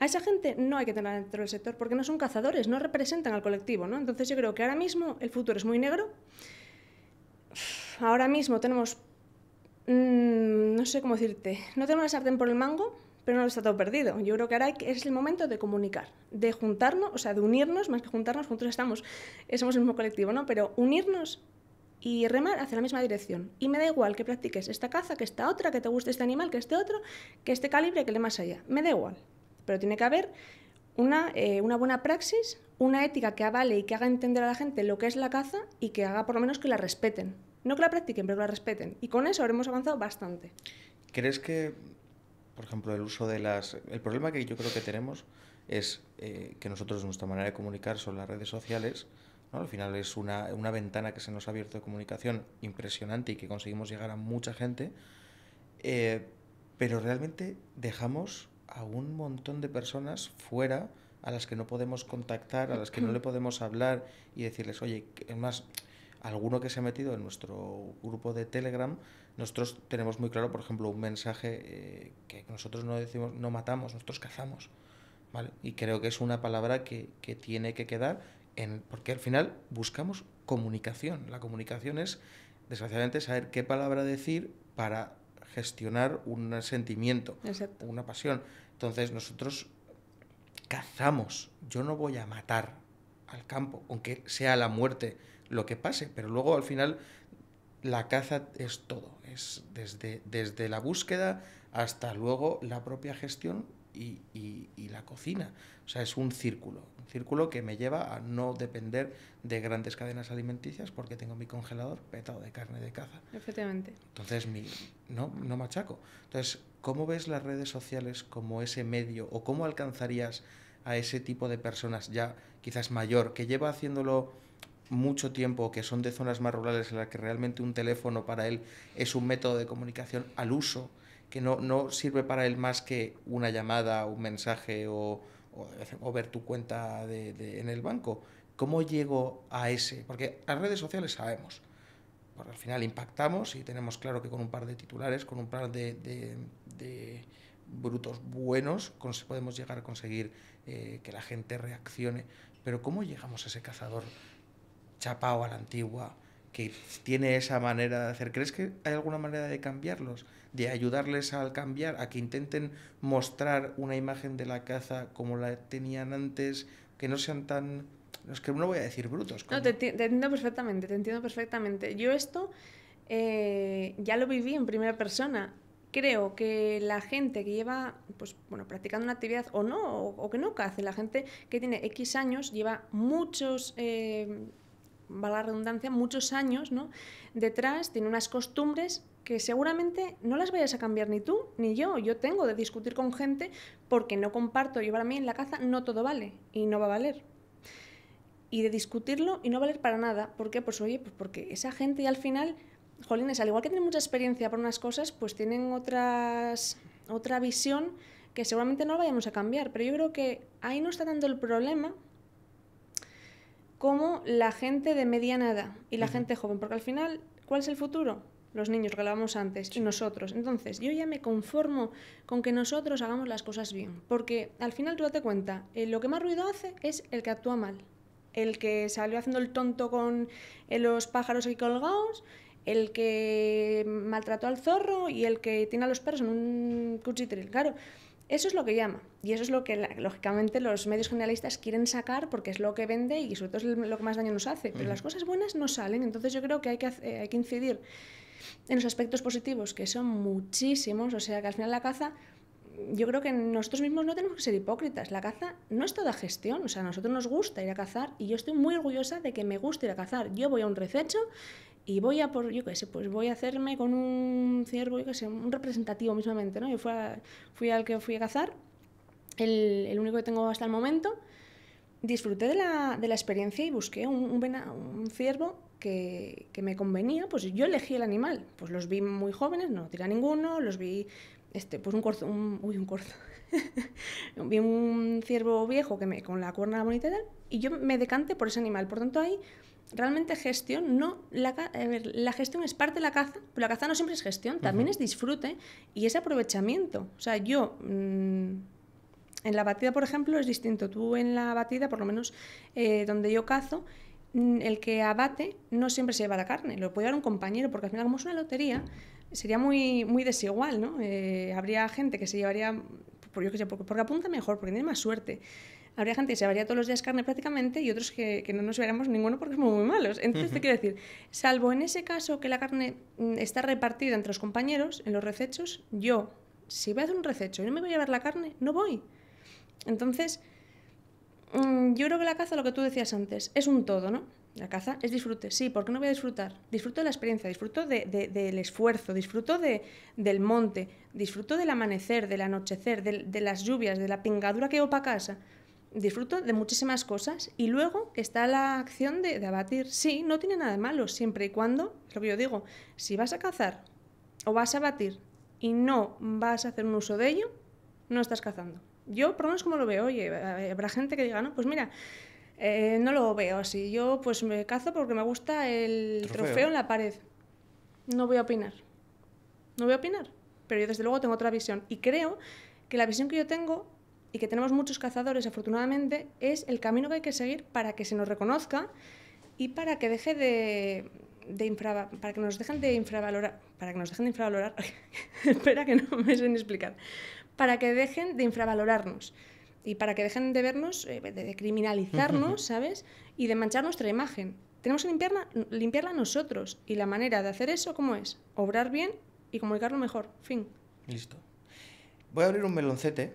a esa gente no hay que tener dentro del sector porque no son cazadores, no representan al colectivo. ¿no? Entonces yo creo que ahora mismo el futuro es muy negro. Ahora mismo tenemos, mm, no sé cómo decirte, no tenemos la sartén por el mango, pero no lo está todo perdido. Yo creo que ahora es el momento de comunicar, de juntarnos, o sea, de unirnos, más que juntarnos, juntos estamos, somos el mismo colectivo, ¿no? Pero unirnos y remar hacia la misma dirección. Y me da igual que practiques esta caza, que esta otra, que te guste este animal, que este otro, que este calibre, que le más allá. Me da igual pero tiene que haber eh, una, buena praxis, una ética que avale y que haga entender a la gente lo que es la caza y que haga por lo menos que la respeten. No que la practiquen, pero que la respeten. Y con eso habremos avanzado bastante. ¿Crees que, por ejemplo, el uso de las... El problema que yo creo que tenemos es eh, que nosotros nuestra manera de comunicar son las redes sociales. Al final es una, ventana que se nos ha abierto de comunicación impresionante y que conseguimos llegar a mucha gente. Eh, pero realmente dejamos a un montón de personas fuera a las que no podemos contactar, a las que no le podemos hablar y decirles, oye, es más, alguno que se ha metido en nuestro grupo de Telegram, nosotros tenemos muy claro, por ejemplo, un mensaje eh, que nosotros no decimos, no matamos, nosotros cazamos. ¿vale? Y creo que es una palabra que, que tiene que quedar, en, porque al final buscamos comunicación. La comunicación es, desgraciadamente, saber qué palabra decir para gestionar un sentimiento, una pasión. Entonces nosotros cazamos, yo no voy a matar al campo, aunque sea la muerte lo que pase, pero luego al final la caza es todo, es desde, desde la búsqueda hasta luego la propia gestión y, la cocina. O sea, es un círculo, un círculo que me lleva a no depender de grandes cadenas alimenticias porque tengo mi congelador petado de carne de caza. Efectivamente. Entonces, no, no machaco. Entonces, ¿cómo ves las redes sociales como ese medio o cómo alcanzarías a ese tipo de personas ya quizás mayor que lleva haciéndolo mucho tiempo, que son de zonas más rurales en las que realmente un teléfono para él es un método de comunicación al uso? que no, no sirve para él más que una llamada, un mensaje o, ver tu cuenta de, en el banco. ¿Cómo llego a ese? Porque las redes sociales sabemos, porque al final impactamos y tenemos claro que con un par de titulares, con un par de, brutos buenos, podemos llegar a conseguir eh, que la gente reaccione. Pero ¿cómo llegamos a ese cazador chapao a la antigua? que tiene esa manera de hacer. ¿Crees que hay alguna manera de cambiarlos? De ayudarles al cambiar, a que intenten mostrar una imagen de la caza como la tenían antes, que no sean tan... Es que no voy a decir brutos. No, te, entiendo perfectamente, te entiendo perfectamente. Yo esto eh, ya lo viví en primera persona. Creo que la gente que lleva, pues bueno, practicando una actividad o no, o, que no hace, la gente que tiene X años lleva muchos... Eh, valga la redundancia, muchos años ¿no? detrás, tiene unas costumbres que seguramente no las vayas a cambiar ni tú ni yo. Yo tengo de discutir con gente porque no comparto. Yo para mí en la caza no todo vale y no va a valer. Y de discutirlo y no valer para nada. ¿Por qué? Pues oye, pues porque esa gente al final, jolines, al igual que tienen mucha experiencia por unas cosas, pues tienen otras, otra visión que seguramente no la vayamos a cambiar. Pero yo creo que ahí no está tanto el problema, como la gente de mediana edad y la gente joven, porque al final, ¿cuál es el futuro? Los niños, que hablábamos antes, y nosotros. Entonces, yo ya me conformo con que nosotros hagamos las cosas bien, porque al final tú date cuenta, eh, lo que más ruido hace es el que actúa mal, el que salió haciendo el tonto con eh, los pájaros ahí colgados, el que maltrató al zorro y el que tiene a los perros en un cuchitril. Claro, eso es lo que llama y eso es lo que lógicamente los medios generalistas quieren sacar porque es lo que vende y sobre todo es lo que más daño nos hace. Pero las cosas buenas no salen, entonces yo creo que hay que, hay que incidir en los aspectos positivos, que son muchísimos, o sea que al final la caza yo creo que nosotros mismos no tenemos que ser hipócritas. La caza no es toda gestión. O sea, a nosotros nos gusta ir a cazar y yo estoy muy orgullosa de que me guste ir a cazar. Yo voy a un rececho y voy a por, yo qué sé, pues voy a hacerme con un ciervo, yo qué sé, un representativo mismamente, ¿no? Yo fui, fui al que fui a cazar, el, el, único que tengo hasta el momento. Disfruté de la, de la experiencia y busqué un, un, ciervo que, que, me convenía, pues yo elegí el animal. Pues los vi muy jóvenes, no tira ninguno, los vi, este, pues un corzo, un, un corzo. *laughs* vi un ciervo viejo que me, con la cuerna bonita y tal, y yo me decanté por ese animal. Por tanto, ahí realmente gestión no la, gestión es parte de la caza pero la caza no siempre es gestión también es disfrute y es aprovechamiento o sea yo mm, en la batida por ejemplo es distinto tú en la batida por lo menos eh, donde yo cazo mm, el que abate no siempre se lleva la carne lo puede dar un compañero porque al final como es una lotería sería muy muy desigual no eh, habría gente que se llevaría por porque apunta mejor porque tiene más suerte habría gente que se llevaría todos los días carne prácticamente y otros que, que no nos veríamos ninguno porque somos muy malos. Entonces, te quiero decir, salvo en ese caso que la carne mm, está repartida entre los compañeros, en los recechos, yo, si voy a hacer un rececho y no me voy a llevar la carne, no voy. Entonces, mm, yo creo que la caza, lo que tú decías antes, es un todo, ¿no? La caza es disfrute, sí, porque no voy a disfrutar? Disfruto de la experiencia, disfruto del esfuerzo, disfruto del monte, disfruto del amanecer, del anochecer, de, las lluvias, de la pingadura que llevo para casa disfruto de muchísimas cosas y luego está la acción de, abatir. Sí, no tiene nada de malo, siempre y cuando, es lo que yo digo, si vas a cazar o vas a abatir y no vas a hacer un uso de ello, no estás cazando. Yo, por lo menos como lo veo, oye, eh, habrá gente que diga, no, pues mira, eh, no lo veo así, yo pues me cazo porque me gusta el trofeo. trofeo en la pared. No voy a opinar. No voy a opinar, pero yo desde luego tengo otra visión y creo que la visión que yo tengo y que tenemos muchos cazadores, afortunadamente, es el camino que hay que seguir para que se nos reconozca y para que deje de, de para que nos dejen de infravalorar, para que nos dejen de infravalorar, *laughs* espera que no me sé explicar, para que dejen de infravalorarnos y para que dejen de vernos, eh, de, criminalizarnos, *laughs* ¿sabes? Y de manchar nuestra imagen. Tenemos que limpiarla, limpiarla nosotros y la manera de hacer eso, ¿cómo es? Obrar bien y comunicarlo mejor, fin. Listo. Voy a abrir un meloncete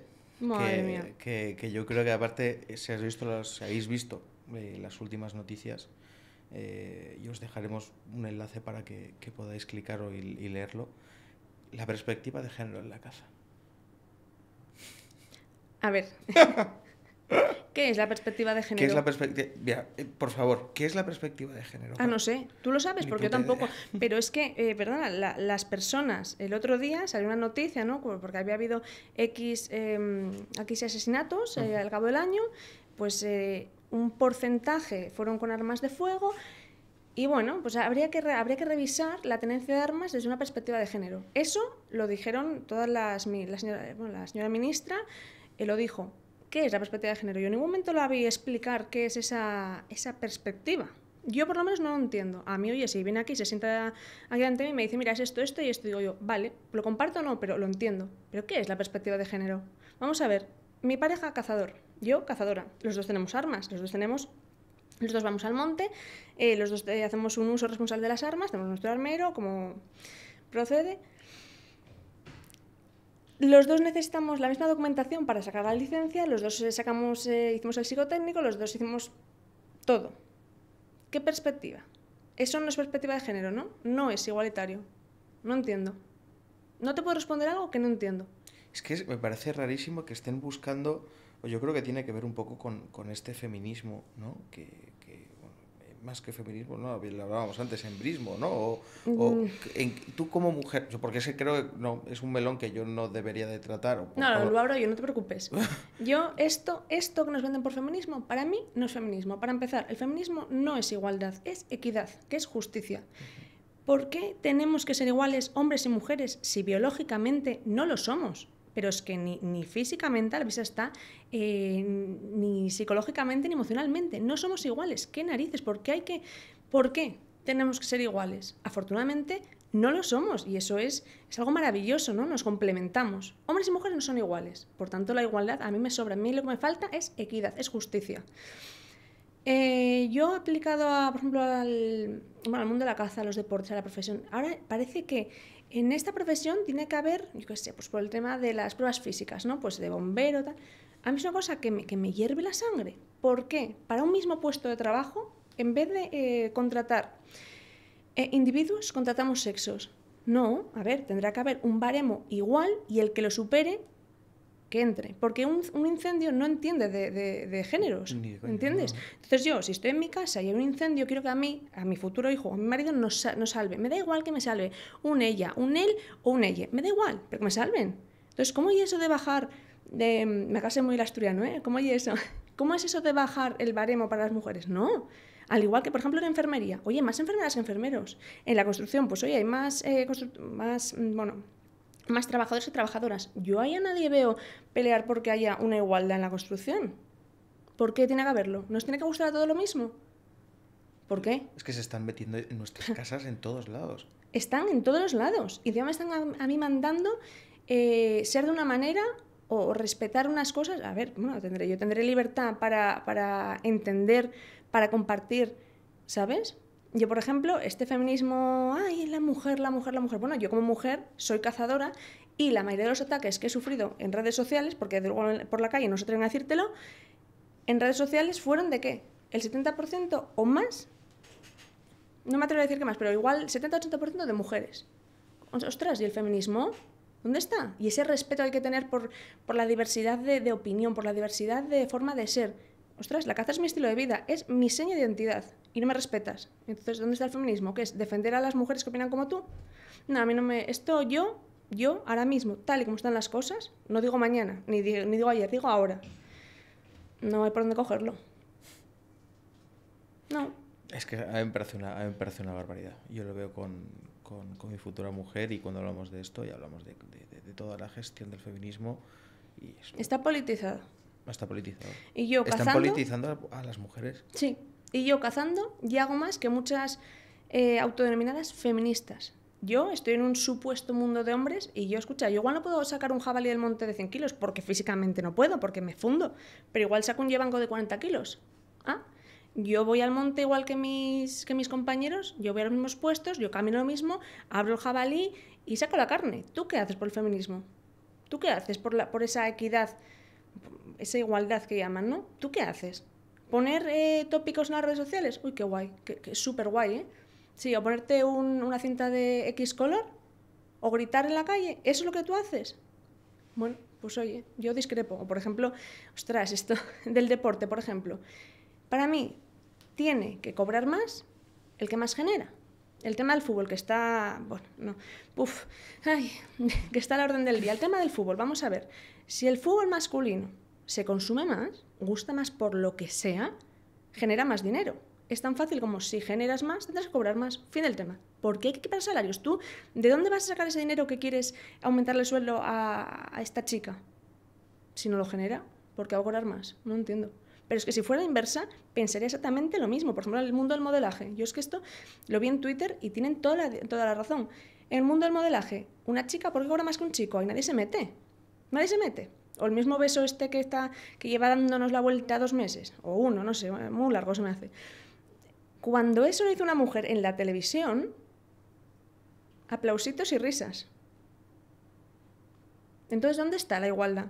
que, yo creo que aparte, eh, si, habéis visto eh, las últimas noticias, eh, y os dejaremos un enlace para que, podáis clicar y, y, leerlo, la perspectiva de género en la casa A ver, *laughs* ¿Qué es la perspectiva de género? Eh, por favor, ¿qué es la perspectiva de género? Ah, no sé. Tú lo sabes, porque yo tampoco. *laughs* Pero es que, eh, perdona, las personas. El otro día salió una noticia, ¿no? Porque había habido X, em, eh, asesinatos al cabo del año. Pues eh, un porcentaje fueron con armas de fuego. Y bueno, pues habría que, habría que revisar la tenencia de armas desde una perspectiva de género. Eso lo dijeron todas las. La señora, bueno, la señora ministra lo dijo. ¿Qué es la perspectiva de género? Yo en ningún momento la vi explicar qué es esa, perspectiva. Yo por lo menos no lo entiendo. A mí, oye, si viene aquí, se sienta aquí de mí y me dice, mira, es esto, esto y esto, digo yo, vale, lo comparto o no, pero lo entiendo. ¿Pero qué es la perspectiva de género? Vamos a ver, mi pareja cazador, yo cazadora, los dos tenemos armas, los dos tenemos... vamos al monte, eh, los dos eh, hacemos un uso responsable de las armas, tenemos nuestro armero, como procede los dos necesitamos la misma documentación para sacar la licencia, los dos sacamos, eh, hicimos el psicotécnico, los dos hicimos todo. ¿Qué perspectiva? Eso no es perspectiva de género, ¿no? No es igualitario. No entiendo. No te puedo responder algo que no entiendo. Es que me parece rarísimo que estén buscando, o yo creo que tiene que ver un poco con, con este feminismo, ¿no? Que, que más que feminismo, no, lo hablábamos antes, embrismo, ¿no? O, tú como mujer, porque ese creo que no, es un melón que yo no debería de tratar. O, no, lo abro yo, no te preocupes. *laughs* Yo, esto, esto que nos venden por feminismo, para mí no es feminismo. Para empezar, el feminismo no es igualdad, es equidad, que es justicia. ¿Por qué tenemos que ser iguales hombres y mujeres si biológicamente no lo somos? pero es que ni, físicamente la visa está, eh, ni psicológicamente ni emocionalmente. No somos iguales. ¿Qué narices? ¿Por qué hay que.? ¿Por tenemos que ser iguales? Afortunadamente no lo somos y eso es, algo maravilloso, ¿no? Nos complementamos. Hombres y mujeres no son iguales. Por tanto, la igualdad a mí me sobra. A mí lo que me falta es equidad, es justicia. Eh, yo he aplicado, a, por ejemplo, al, al mundo de la caza, a los deportes, a la profesión. Ahora parece que en esta profesión tiene que haber, yo qué sé, pues por el tema de las pruebas físicas, ¿no? Pues de bombero, tal. A mí es una cosa que me, que me hierve la sangre. ¿Por qué? Para un mismo puesto de trabajo, en vez de eh, contratar eh, individuos, contratamos sexos. No, a ver, tendrá que haber un baremo igual y el que lo supere que entre, Porque un, incendio no entiende de, géneros, ¿entiendes? Entonces yo, si estoy en mi casa y hay un incendio, quiero que a mí, a mi futuro hijo, a mi marido, nos, salve. Me da igual que me salve un ella, un él o un ella. Me da igual, pero que me salven. Entonces, ¿cómo hay eso de bajar? De, me casé muy lasturiano, ¿eh? ¿Cómo hay eso? *laughs* ¿Cómo es eso de bajar el baremo para las mujeres? No. Al igual que, por ejemplo, en enfermería. Oye, más enfermeras que enfermeros. En la construcción, pues oye, hay más, eh, más mm, bueno, más trabajadores y trabajadoras. Yo ahí a nadie veo pelear porque haya una igualdad en la construcción. ¿Por qué tiene que haberlo? ¿Nos tiene que gustar a todo lo mismo? ¿Por qué? Es que se están metiendo en nuestras *laughs* casas en todos lados. Están en todos los lados. Y ya me están a, mí mandando eh, ser de una manera o, respetar unas cosas. A ver, bueno, tendré, yo tendré libertad para, para entender, para compartir, ¿sabes? yo, por ejemplo, este feminismo, ay, la mujer, la mujer, la mujer. Bueno, yo como mujer soy cazadora y la mayoría de los ataques que he sufrido en redes sociales, porque por la calle no se atreven a decírtelo, en redes sociales fueron de qué? El 70% o más, no me atrevo a decir que más, pero igual 70-80% de mujeres. Ostras, ¿y el feminismo? ¿Dónde está? Y ese respeto hay que tener por, la diversidad de opinión, por la diversidad de forma de ser ostras, la caza es mi estilo de vida, es mi seña de identidad y no me respetas. Entonces, ¿dónde está el feminismo? ¿Qué es? ¿Defender a las mujeres que opinan como tú? No, a mí no me... Esto yo, yo, ahora mismo, tal y como están las cosas, no digo mañana, ni, digo, ayer, digo ahora. No hay por dónde cogerlo. No. Es que a mí me una, barbaridad. Yo lo veo con, mi futura mujer y cuando hablamos de esto y hablamos de, toda la gestión del feminismo. Y Está politizado. Está politizado. Y yo Están politizando a las mujeres. Sí. Y yo cazando y hago más que muchas eh, autodenominadas feministas. Yo estoy en un supuesto mundo de hombres y yo, escucha, yo igual no puedo sacar un jabalí del monte de 100 kilos porque físicamente no puedo, porque me fundo, pero igual saco un llevango de 40 kilos. Ah, yo voy al monte igual que mis, que mis compañeros, yo voy a los mismos puestos, yo camino lo mismo, abro el jabalí y saco la carne. ¿Tú qué haces por el feminismo? ¿Tú qué haces por, la, por esa equidad? esa igualdad que llaman, ¿no? ¿Tú qué haces? ¿Poner eh, tópicos en las redes sociales? Uy, qué guay, qué, qué súper guay, ¿eh? Sí, o ponerte una cinta de X color, o gritar en la calle, ¿eso es lo que tú haces? Bueno, pues oye, yo discrepo. O por ejemplo, ostras, esto *laughs* del deporte, por ejemplo. Para mí, tiene que cobrar más el que más genera. El tema del fútbol, que está. Bueno, no. Uf, ay, *laughs* que está a la orden del día. El tema del fútbol, vamos a ver. Si el fútbol masculino se consume más, gusta más por lo que sea, genera más dinero. Es tan fácil como si generas más, tendrás que cobrar más. Fin del tema. ¿Por qué hay que quitar salarios? ¿Tú de dónde vas a sacar ese dinero que quieres aumentarle el sueldo a, esta chica? Si no lo genera, ¿por qué va a cobrar más? No entiendo. Pero es que si fuera inversa, pensaría exactamente lo mismo. Por ejemplo, en el mundo del modelaje. Yo es que esto lo vi en Twitter y tienen toda toda la razón. En el mundo del modelaje, una chica, ¿por qué cobra más que un chico? Ahí nadie se mete. Nadie se mete. O el mismo beso este que, está, que lleva dándonos la vuelta dos meses, o uno, no sé, muy largo se me hace. Cuando eso lo hizo una mujer en la televisión, aplausitos y risas. Entonces, ¿dónde está la igualdad?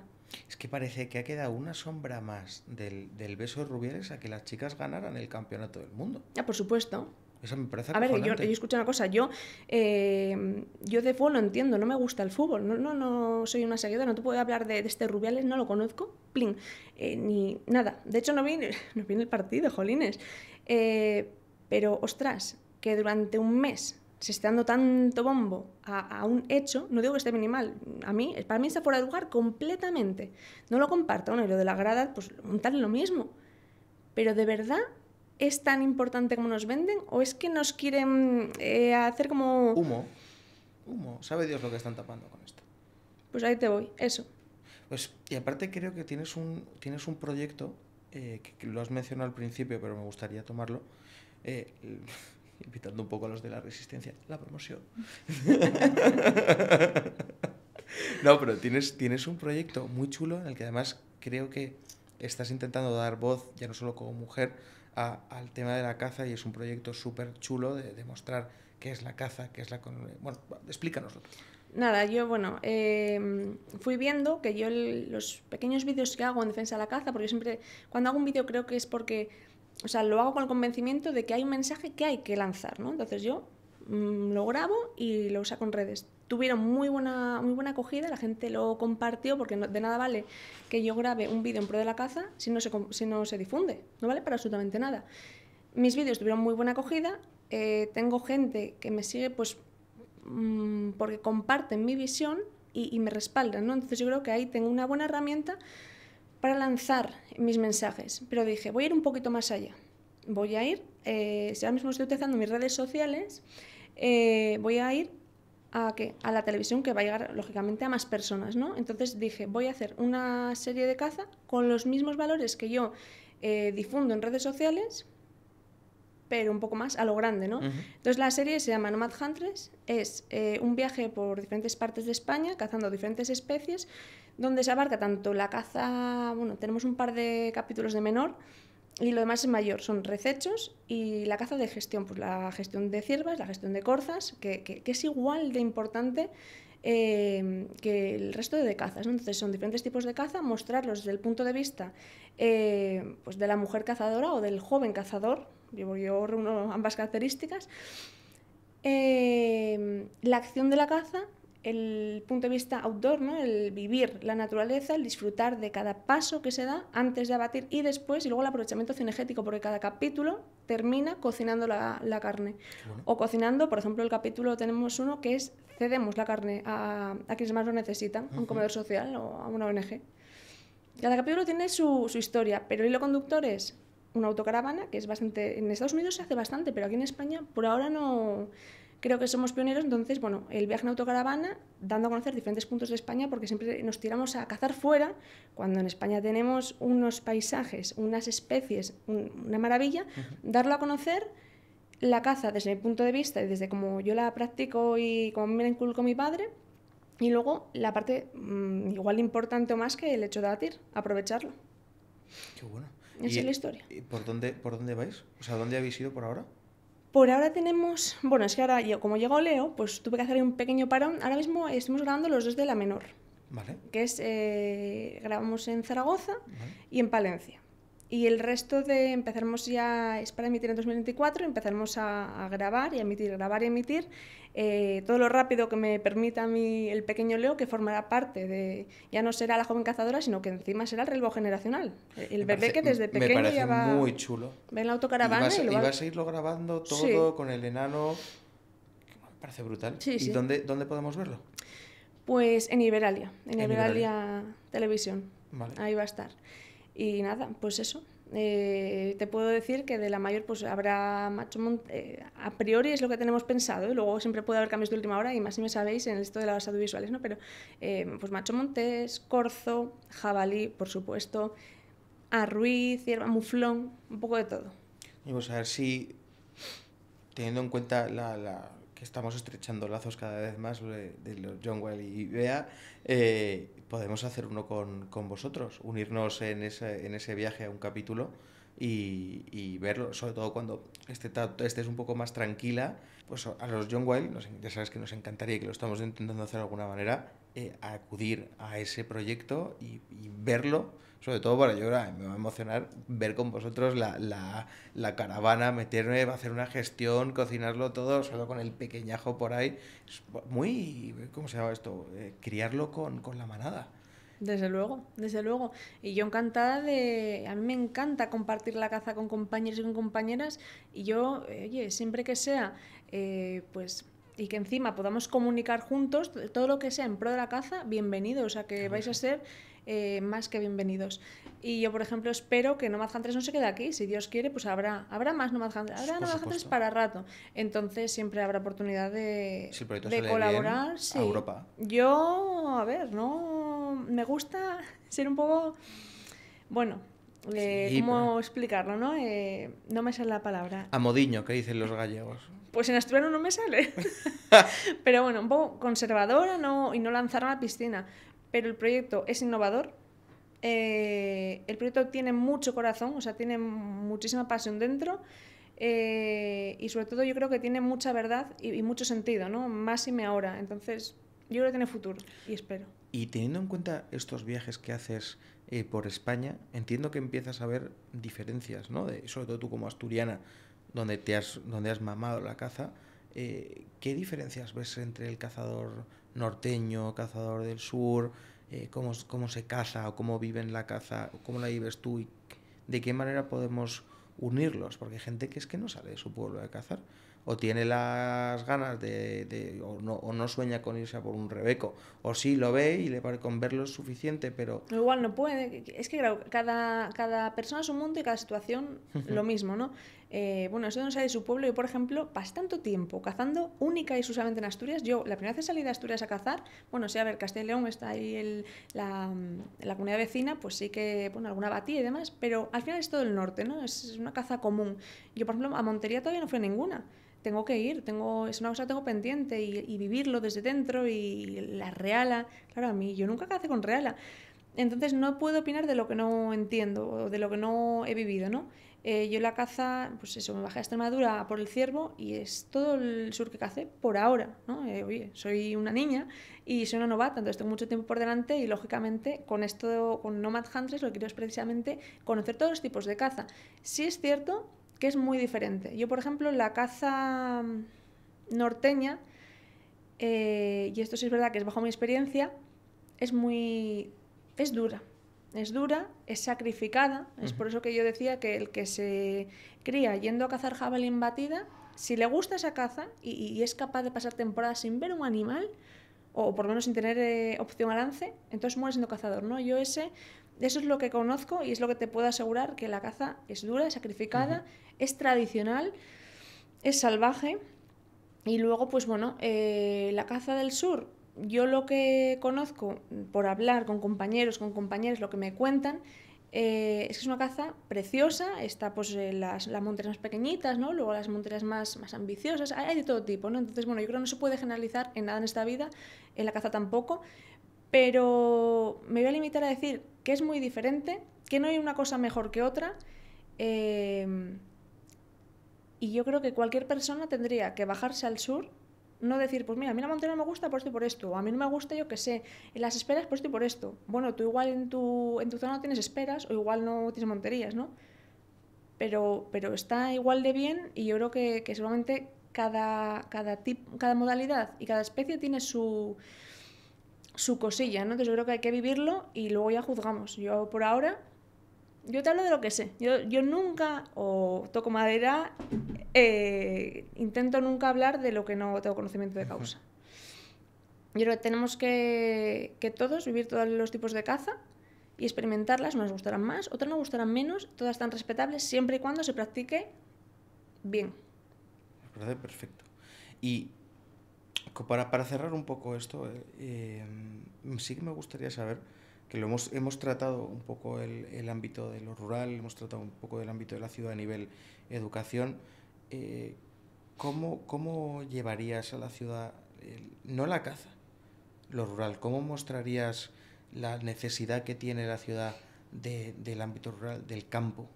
Es que parece que ha quedado una sombra más del, del beso de Rubiales a que las chicas ganaran el campeonato del mundo. Ah, por supuesto. Eso me parece A ver, yo, escucho una cosa, yo, eh, yo de fútbol no entiendo, no me gusta el fútbol, no, no, no soy una seguidora, no te puedo hablar de, este Rubiales, no lo conozco, plin, eh, ni nada. De hecho, no vi, *laughs* no vi el partido, jolines. Eh, pero, ostras, que durante un mes se esté dando tanto bombo a, un hecho, no digo que esté minimal, a mí, para mí está fuera de lugar completamente. No lo comparto, bueno, y lo de la grada, pues montar lo mismo. Pero de verdad, es tan importante como nos venden o es que nos quieren eh, hacer como... Humo. Humo. Sabe Dios lo que están tapando con esto. Pues ahí te voy, eso. Pues, y aparte creo que tienes un, tienes un proyecto, eh, que, lo has mencionado al principio, pero me gustaría tomarlo, eh, *laughs* invitando un poco a los de la resistencia, la promoción. *laughs* no, pero tienes, tienes un proyecto muy chulo en el que además creo que estás intentando dar voz, ya no solo como mujer, al tema de la caza y es un proyecto súper chulo de demostrar qué es la caza, qué es la... Bueno, explícanoslo. Nada, yo, bueno, em, fui viendo que yo los pequeños vídeos que hago en defensa de la caza, porque siempre, cuando hago un vídeo creo que es porque, o sea, lo hago con el convencimiento de que hay un mensaje que hay que lanzar, ¿no? Entonces yo Mm, lo grabo y lo usa con redes. Tuvieron muy buena, muy buena acogida, la gente lo compartió porque de nada vale que yo grabe un vídeo en pro de la caza si no, se, si no se difunde, no vale para absolutamente nada. Mis vídeos tuvieron muy buena acogida, eh, tengo gente que me sigue pues mm, porque comparten mi visión y, me respaldan, ¿no? Entonces yo creo que ahí tengo una buena herramienta para lanzar mis mensajes, pero dije, voy a ir un poquito más allá. Voy a ir, eh, si ahora mismo estoy utilizando mis redes sociales, eh, voy a ir a, a la televisión que va a llegar lógicamente a más personas, ¿no? Entonces dije, voy a hacer una serie de caza con los mismos valores que yo eh, difundo en redes sociales, pero un poco más a lo grande, ¿no? Entonces la serie se llama Nomad Hunters, es eh, un viaje por diferentes partes de España cazando diferentes especies, donde se abarca tanto la caza, bueno, tenemos un par de capítulos de menor, y lo demás es mayor, son recechos y la caza de gestión, pues la gestión de ciervas, la gestión de corzas, que, que, es igual de importante eh, que el resto de cazas. Entonces son diferentes tipos de caza, mostrarlos desde el punto de vista eh, pues de la mujer cazadora o del joven cazador, yo, yo reúno ambas características, eh, la acción de la caza el punto de vista outdoor, el vivir la naturaleza, el disfrutar de cada paso que se da antes de abatir y después, y luego el aprovechamiento cinegético, porque cada capítulo termina cocinando la, carne. O cocinando, por ejemplo, el capítulo tenemos uno que es cedemos la carne a, a quienes más lo necesitan, a un comedor social o a una ONG. Cada capítulo tiene su, su historia, pero el hilo conductor es una autocaravana, que es bastante... En Estados Unidos se hace bastante, pero aquí en España por ahora no creo que somos pioneros, entonces, bueno, el viaje en autocaravana, dando a conocer diferentes puntos de España, porque siempre nos tiramos a cazar fuera, cuando en España tenemos unos paisajes, unas especies, una maravilla, darlo a conocer, la caza desde mi punto de vista y desde como yo la practico y como me la inculco mi padre, y luego la parte mm, igual importante o más que el hecho de batir, aprovecharlo. Qué bueno. Esa es la historia. ¿y por, dónde, ¿Por dónde vais? O sea, ¿dónde habéis ido por ahora? Por ahora tenemos, bueno, es que ahora como llegó Leo, pues tuve que hacer un pequeño parón. Ahora mismo estamos grabando los dos de la menor. Que es, eh, grabamos en Zaragoza y en Palencia. Y el resto de empezaremos ya, es para emitir en 2024, empezaremos a, grabar y emitir, grabar y emitir. Eh, todo lo rápido que me permita a mí el pequeño Leo, que formará parte de, ya no será la joven cazadora, sino que encima será el relevo generacional. El bebé que desde pequeño ya va... muy chulo. en la autocaravana y, va... a seguirlo grabando todo con el enano... Me parece brutal. ¿Y Dónde, podemos verlo? Pues en Iberalia, en, Iberalia, Televisión. Ahí va a estar. Y nada, pues eso, eh, te puedo decir que de la mayor pues habrá macho eh, a priori es lo que tenemos pensado y luego siempre puede haber cambios de última hora y más si me sabéis en esto de las audiovisuales, ¿no? Pero eh, pues macho montés, corzo, jabalí, por supuesto, arruiz, hierba muflón, un poco de todo. Y vamos a ver si teniendo en cuenta la estamos estrechando lazos cada vez más de, los John Well y Bea, eh, podemos hacer uno con, con, vosotros, unirnos en ese, en ese viaje a un capítulo y, y verlo, sobre todo cuando este estés este es un poco más tranquila, pues a los John Well, ya sabes que nos encantaría que lo estamos intentando hacer de alguna manera, eh, acudir a ese proyecto y, y verlo sobre todo para llorar, me va a emocionar ver con vosotros la, la, la caravana, meterme, hacer una gestión, cocinarlo todo, solo con el pequeñajo por ahí. muy, ¿cómo se llama esto? Eh, criarlo con, la manada. Desde luego, desde luego. Y yo encantada de... A mí me encanta compartir la caza con compañeros y con compañeras. Y yo, oye, siempre que sea, eh, pues... Y que encima podamos comunicar juntos todo lo que sea en pro de la caza, bienvenido. O sea, que vais a ser eh, más que bienvenidos. Y yo, por ejemplo, espero que Nomad Hunters no se quede aquí. Si Dios quiere, pues habrá, habrá más Nomad Hunters. Habrá Nomad para rato. Entonces siempre habrá oportunidad de, de colaborar. a Europa. Yo, a ver, no. Me gusta *laughs* ser un poco. Bueno, eh, ¿cómo explicarlo, no? Eh, no me sale la palabra. a modiño que dicen los gallegos. Pues en asturiano no me sale. *laughs* pero bueno, un poco conservadora no, y no lanzar a la piscina pero el proyecto es innovador. Eh, el proyecto tiene mucho corazón, o sea, tiene muchísima pasión dentro. Eh, y sobre todo yo creo que tiene mucha verdad y, mucho sentido, ¿no? Más y me ahora. Entonces, yo creo que tiene futuro y espero. Y teniendo en cuenta estos viajes que haces eh, por España, entiendo que empiezas a ver diferencias, ¿no? De, sobre todo tú como asturiana, donde, te has, donde has mamado la caza. ¿Qué diferencias ves entre el cazador norteño, cazador del sur, eh, cómo, se caza o cómo viven la caza, cómo la vives tú y de qué manera podemos unirlos, porque hay gente que es que no sale de su pueblo de cazar, o tiene las ganas de, de o, no, o, no, sueña con irse a por un rebeco, o sí lo ve y le parece con verlo es suficiente, pero... Igual no puede, es que cada, cada persona es un mundo y cada situación lo mismo, ¿no? eh, bueno, eso no sale de su pueblo. Yo, por ejemplo, pasé tanto tiempo cazando única y exclusivamente en Asturias. Yo, la primera vez que salí de Asturias a cazar, bueno, sí, a ver, Castilla León está ahí la, la, comunidad vecina, pues sí que, bueno, alguna batía y demás, pero al final es todo el norte, ¿no? Es, una caza común. Yo, por ejemplo, a Montería todavía no fui ninguna tengo que ir, tengo, es una cosa que tengo pendiente y, vivirlo desde dentro y la reala, claro, a mí yo nunca cacé con reala, entonces no puedo opinar de lo que no entiendo o de lo que no he vivido, ¿no? Eh, yo la caza, pues eso, me bajé a Extremadura por el ciervo y es todo el sur que cacé por ahora, ¿no? Eh, oye, soy una niña y soy una novata, entonces estoy mucho tiempo por delante y lógicamente con esto, con Nomad Hunters, lo que quiero es precisamente conocer todos los tipos de caza. Sí es cierto que es muy diferente. Yo, por ejemplo, la caza norteña, eh, y esto sí es verdad que es bajo mi experiencia, es muy... es dura, es dura, es sacrificada. Es por eso que yo decía que el que se cría yendo a cazar jabalín batida, si le gusta esa caza y, es capaz de pasar temporadas sin ver un animal, o por lo menos sin tener eh, opción al entonces muere siendo cazador, ¿no? Yo ese, eso es lo que conozco y es lo que te puedo asegurar, que la caza es dura, es sacrificada, es tradicional, es salvaje. Y luego, pues bueno, eh, la caza del sur, yo lo que conozco por hablar con compañeros, con compañeras, lo que me cuentan, eh, es que es una caza preciosa, está pues eh, las, las, monteras más pequeñitas, ¿no? luego las monteras más, ambiciosas, hay, de todo tipo, Entonces, bueno, yo creo que no se puede generalizar en nada en esta vida, en la caza tampoco, pero me voy a limitar a decir que es muy diferente, que no hay una cosa mejor que otra, eh, y yo creo que cualquier persona tendría que bajarse al sur no decir, pues mira, a mí la montería no me gusta por esto por esto, o a mí no me gusta, yo qué sé, las esperas por esto y por esto. Bueno, tú igual en tu, en tu zona no tienes esperas o igual no tienes monterías, ¿no? Pero, pero está igual de bien y yo creo que, que seguramente cada, cada, cada modalidad y cada especie tiene su, su cosilla, ¿no? Entonces yo creo que hay que vivirlo y luego ya juzgamos. Yo por ahora yo te hablo de lo que sé. Yo, nunca, o toco madera, eh, intento nunca hablar de lo que no tengo conocimiento de causa. Yo creo que tenemos que, todos vivir todos los tipos de caza y experimentarlas. ¿Nos gustarán más, otras nos gustarán menos. Todas tan respetables siempre y cuando se practique bien. Me perfecto. Y para, cerrar un poco esto, eh, em, sí que me gustaría saber lo hemos, hemos tratado un poco el, ámbito de lo rural, hemos tratado un poco del ámbito de la ciudad a nivel educación. Eh, ¿cómo, llevarías a la ciudad, no la caza, lo rural? ¿Cómo mostrarías la necesidad que tiene la ciudad del ámbito rural, del campo?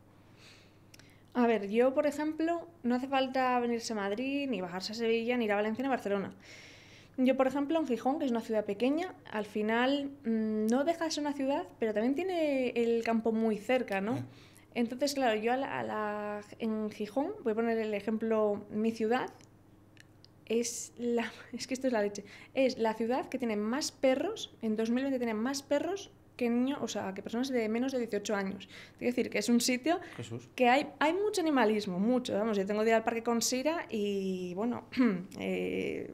A ver, yo, por ejemplo, no hace falta venirse a Madrid, ni bajarse a Sevilla, ni ir a Valencia, ni a Barcelona. Yo, por ejemplo, en Gijón, que es una ciudad pequeña, al final mm, no deja ser una ciudad, pero también tiene el campo muy cerca, ¿no? Entonces, claro, yo a la, en Gijón, voy a poner el ejemplo, mi ciudad es la, *laughs* es que esto es la leche, es la ciudad que tiene más perros, en 2020 tiene más perros que o sea, que personas de menos de 18 años. Es decir, que es un sitio que hay, hay mucho animalismo, mucho. Vamos, yo tengo que ir al parque con Sira y, bueno, *clears throat* eh,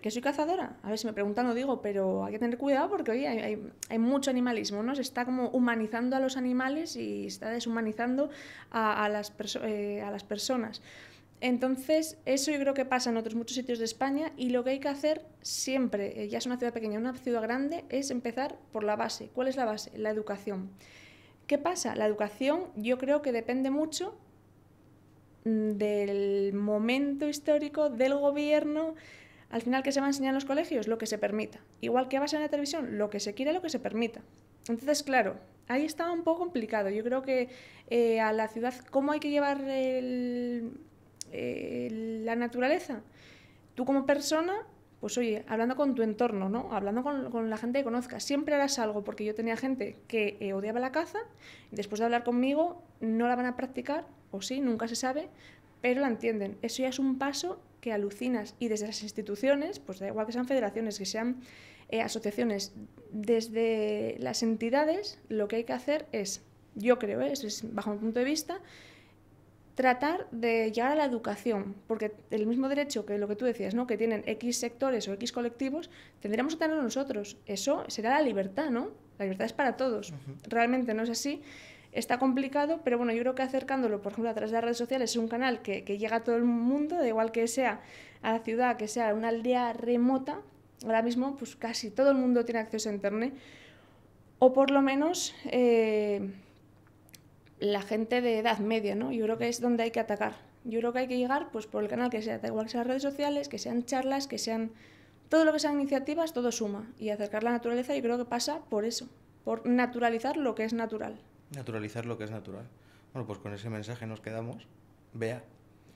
que soy cazadora. A ver, si me preguntan lo digo, pero hay que tener cuidado porque hoy hay, mucho animalismo, ¿no? Se está como humanizando a los animales y se está deshumanizando a, las, eh, a las personas. Entonces, eso yo creo que pasa en otros muchos sitios de España y lo que hay que hacer siempre, eh, ya es una ciudad pequeña, una ciudad grande, es empezar por la base. ¿Cuál es la base? La educación. ¿Qué pasa? La educación yo creo que depende mucho mm, del momento histórico, del gobierno, al final, ¿qué se va a enseñar en los colegios? Lo que se permita. Igual que va a ser en la televisión, lo que se quiera, lo que se permita. Entonces, claro, ahí estaba un poco complicado. Yo creo que eh, a la ciudad, ¿cómo hay que llevar la naturaleza? Tú como persona, pues oye, hablando con tu entorno, ¿no? Hablando con, la gente que conozcas. Siempre harás algo, porque yo tenía gente que eh, odiaba la caza, después de hablar conmigo, no la van a practicar, o sí, nunca se sabe, pero la entienden. Eso ya es un paso que alucinas y desde las instituciones, pues da igual que sean federaciones, que sean eh, asociaciones, desde las entidades lo que hay que hacer es, yo creo, eso eh, es bajo mi punto de vista, tratar de llegar a la educación, porque el mismo derecho que lo que tú decías, ¿no? que tienen X sectores o X colectivos, tendríamos que tenerlo nosotros. Eso será la libertad, ¿no? La libertad es para todos. Realmente no es así está complicado, pero bueno, yo creo que acercándolo, por ejemplo, a través de las redes sociales, es un canal que, llega a todo el mundo, da igual que sea a la ciudad, que sea una aldea remota, ahora mismo pues casi todo el mundo tiene acceso a Internet, o por lo menos eh, la gente de edad media, ¿no? Yo creo que es donde hay que atacar. Yo creo que hay que llegar pues, por el canal que sea, da igual que sean redes sociales, que sean charlas, que sean todo lo que sean iniciativas, todo suma. Y acercar la naturaleza yo creo que pasa por eso, por naturalizar lo que es natural. Naturalizar lo que es natural. Bueno, pues con ese mensaje nos quedamos. Vea,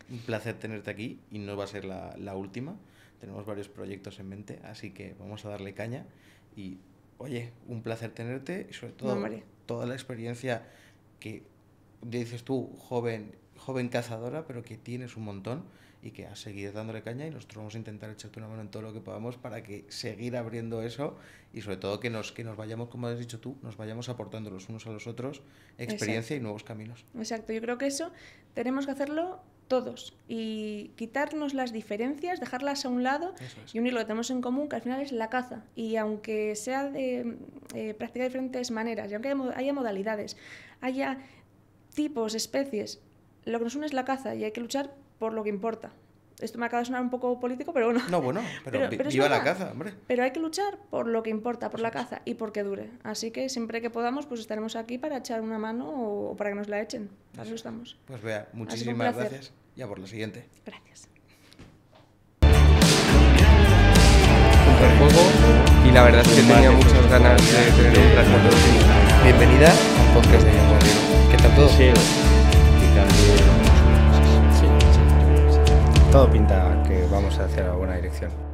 un placer tenerte aquí y no va a ser la, última. Tenemos varios proyectos en mente, así que vamos a darle caña. Y oye, un placer tenerte y sobre todo toda la experiencia que dices tú, joven, joven cazadora, pero que tienes un montón y que a seguir dándole caña y nosotros vamos a intentar echarte una mano en todo lo que podamos para que seguir abriendo eso y sobre todo que nos, que nos vayamos, como has dicho tú, nos vayamos aportando los unos a los otros experiencia y nuevos caminos. Exacto, yo creo que eso tenemos que hacerlo todos y quitarnos las diferencias, dejarlas a un lado y unir lo que tenemos en común, que al final es la caza. Y aunque sea de eh, practicar diferentes maneras, y aunque haya, haya modalidades, haya tipos, especies, lo que nos une es la caza y hay que luchar por lo que importa. Esto me acaba de sonar un poco político, pero bueno. No, bueno, *laughs* pero, pero, pero viva la caza, hombre. Pero hay que luchar por lo que importa, por la caza y por que dure. Así que siempre que podamos, pues estaremos aquí para echar una mano o, para que nos la echen. Para estamos. Pues vea, muchísimas gracias. Ya por lo siguiente. Gracias. juego. y la verdad es que tenía muchas ganas de tener un trato Bienvenida a podcast de Yamorino. ¿Qué tal todo? Sí. todo pinta que vamos hacia la buena dirección.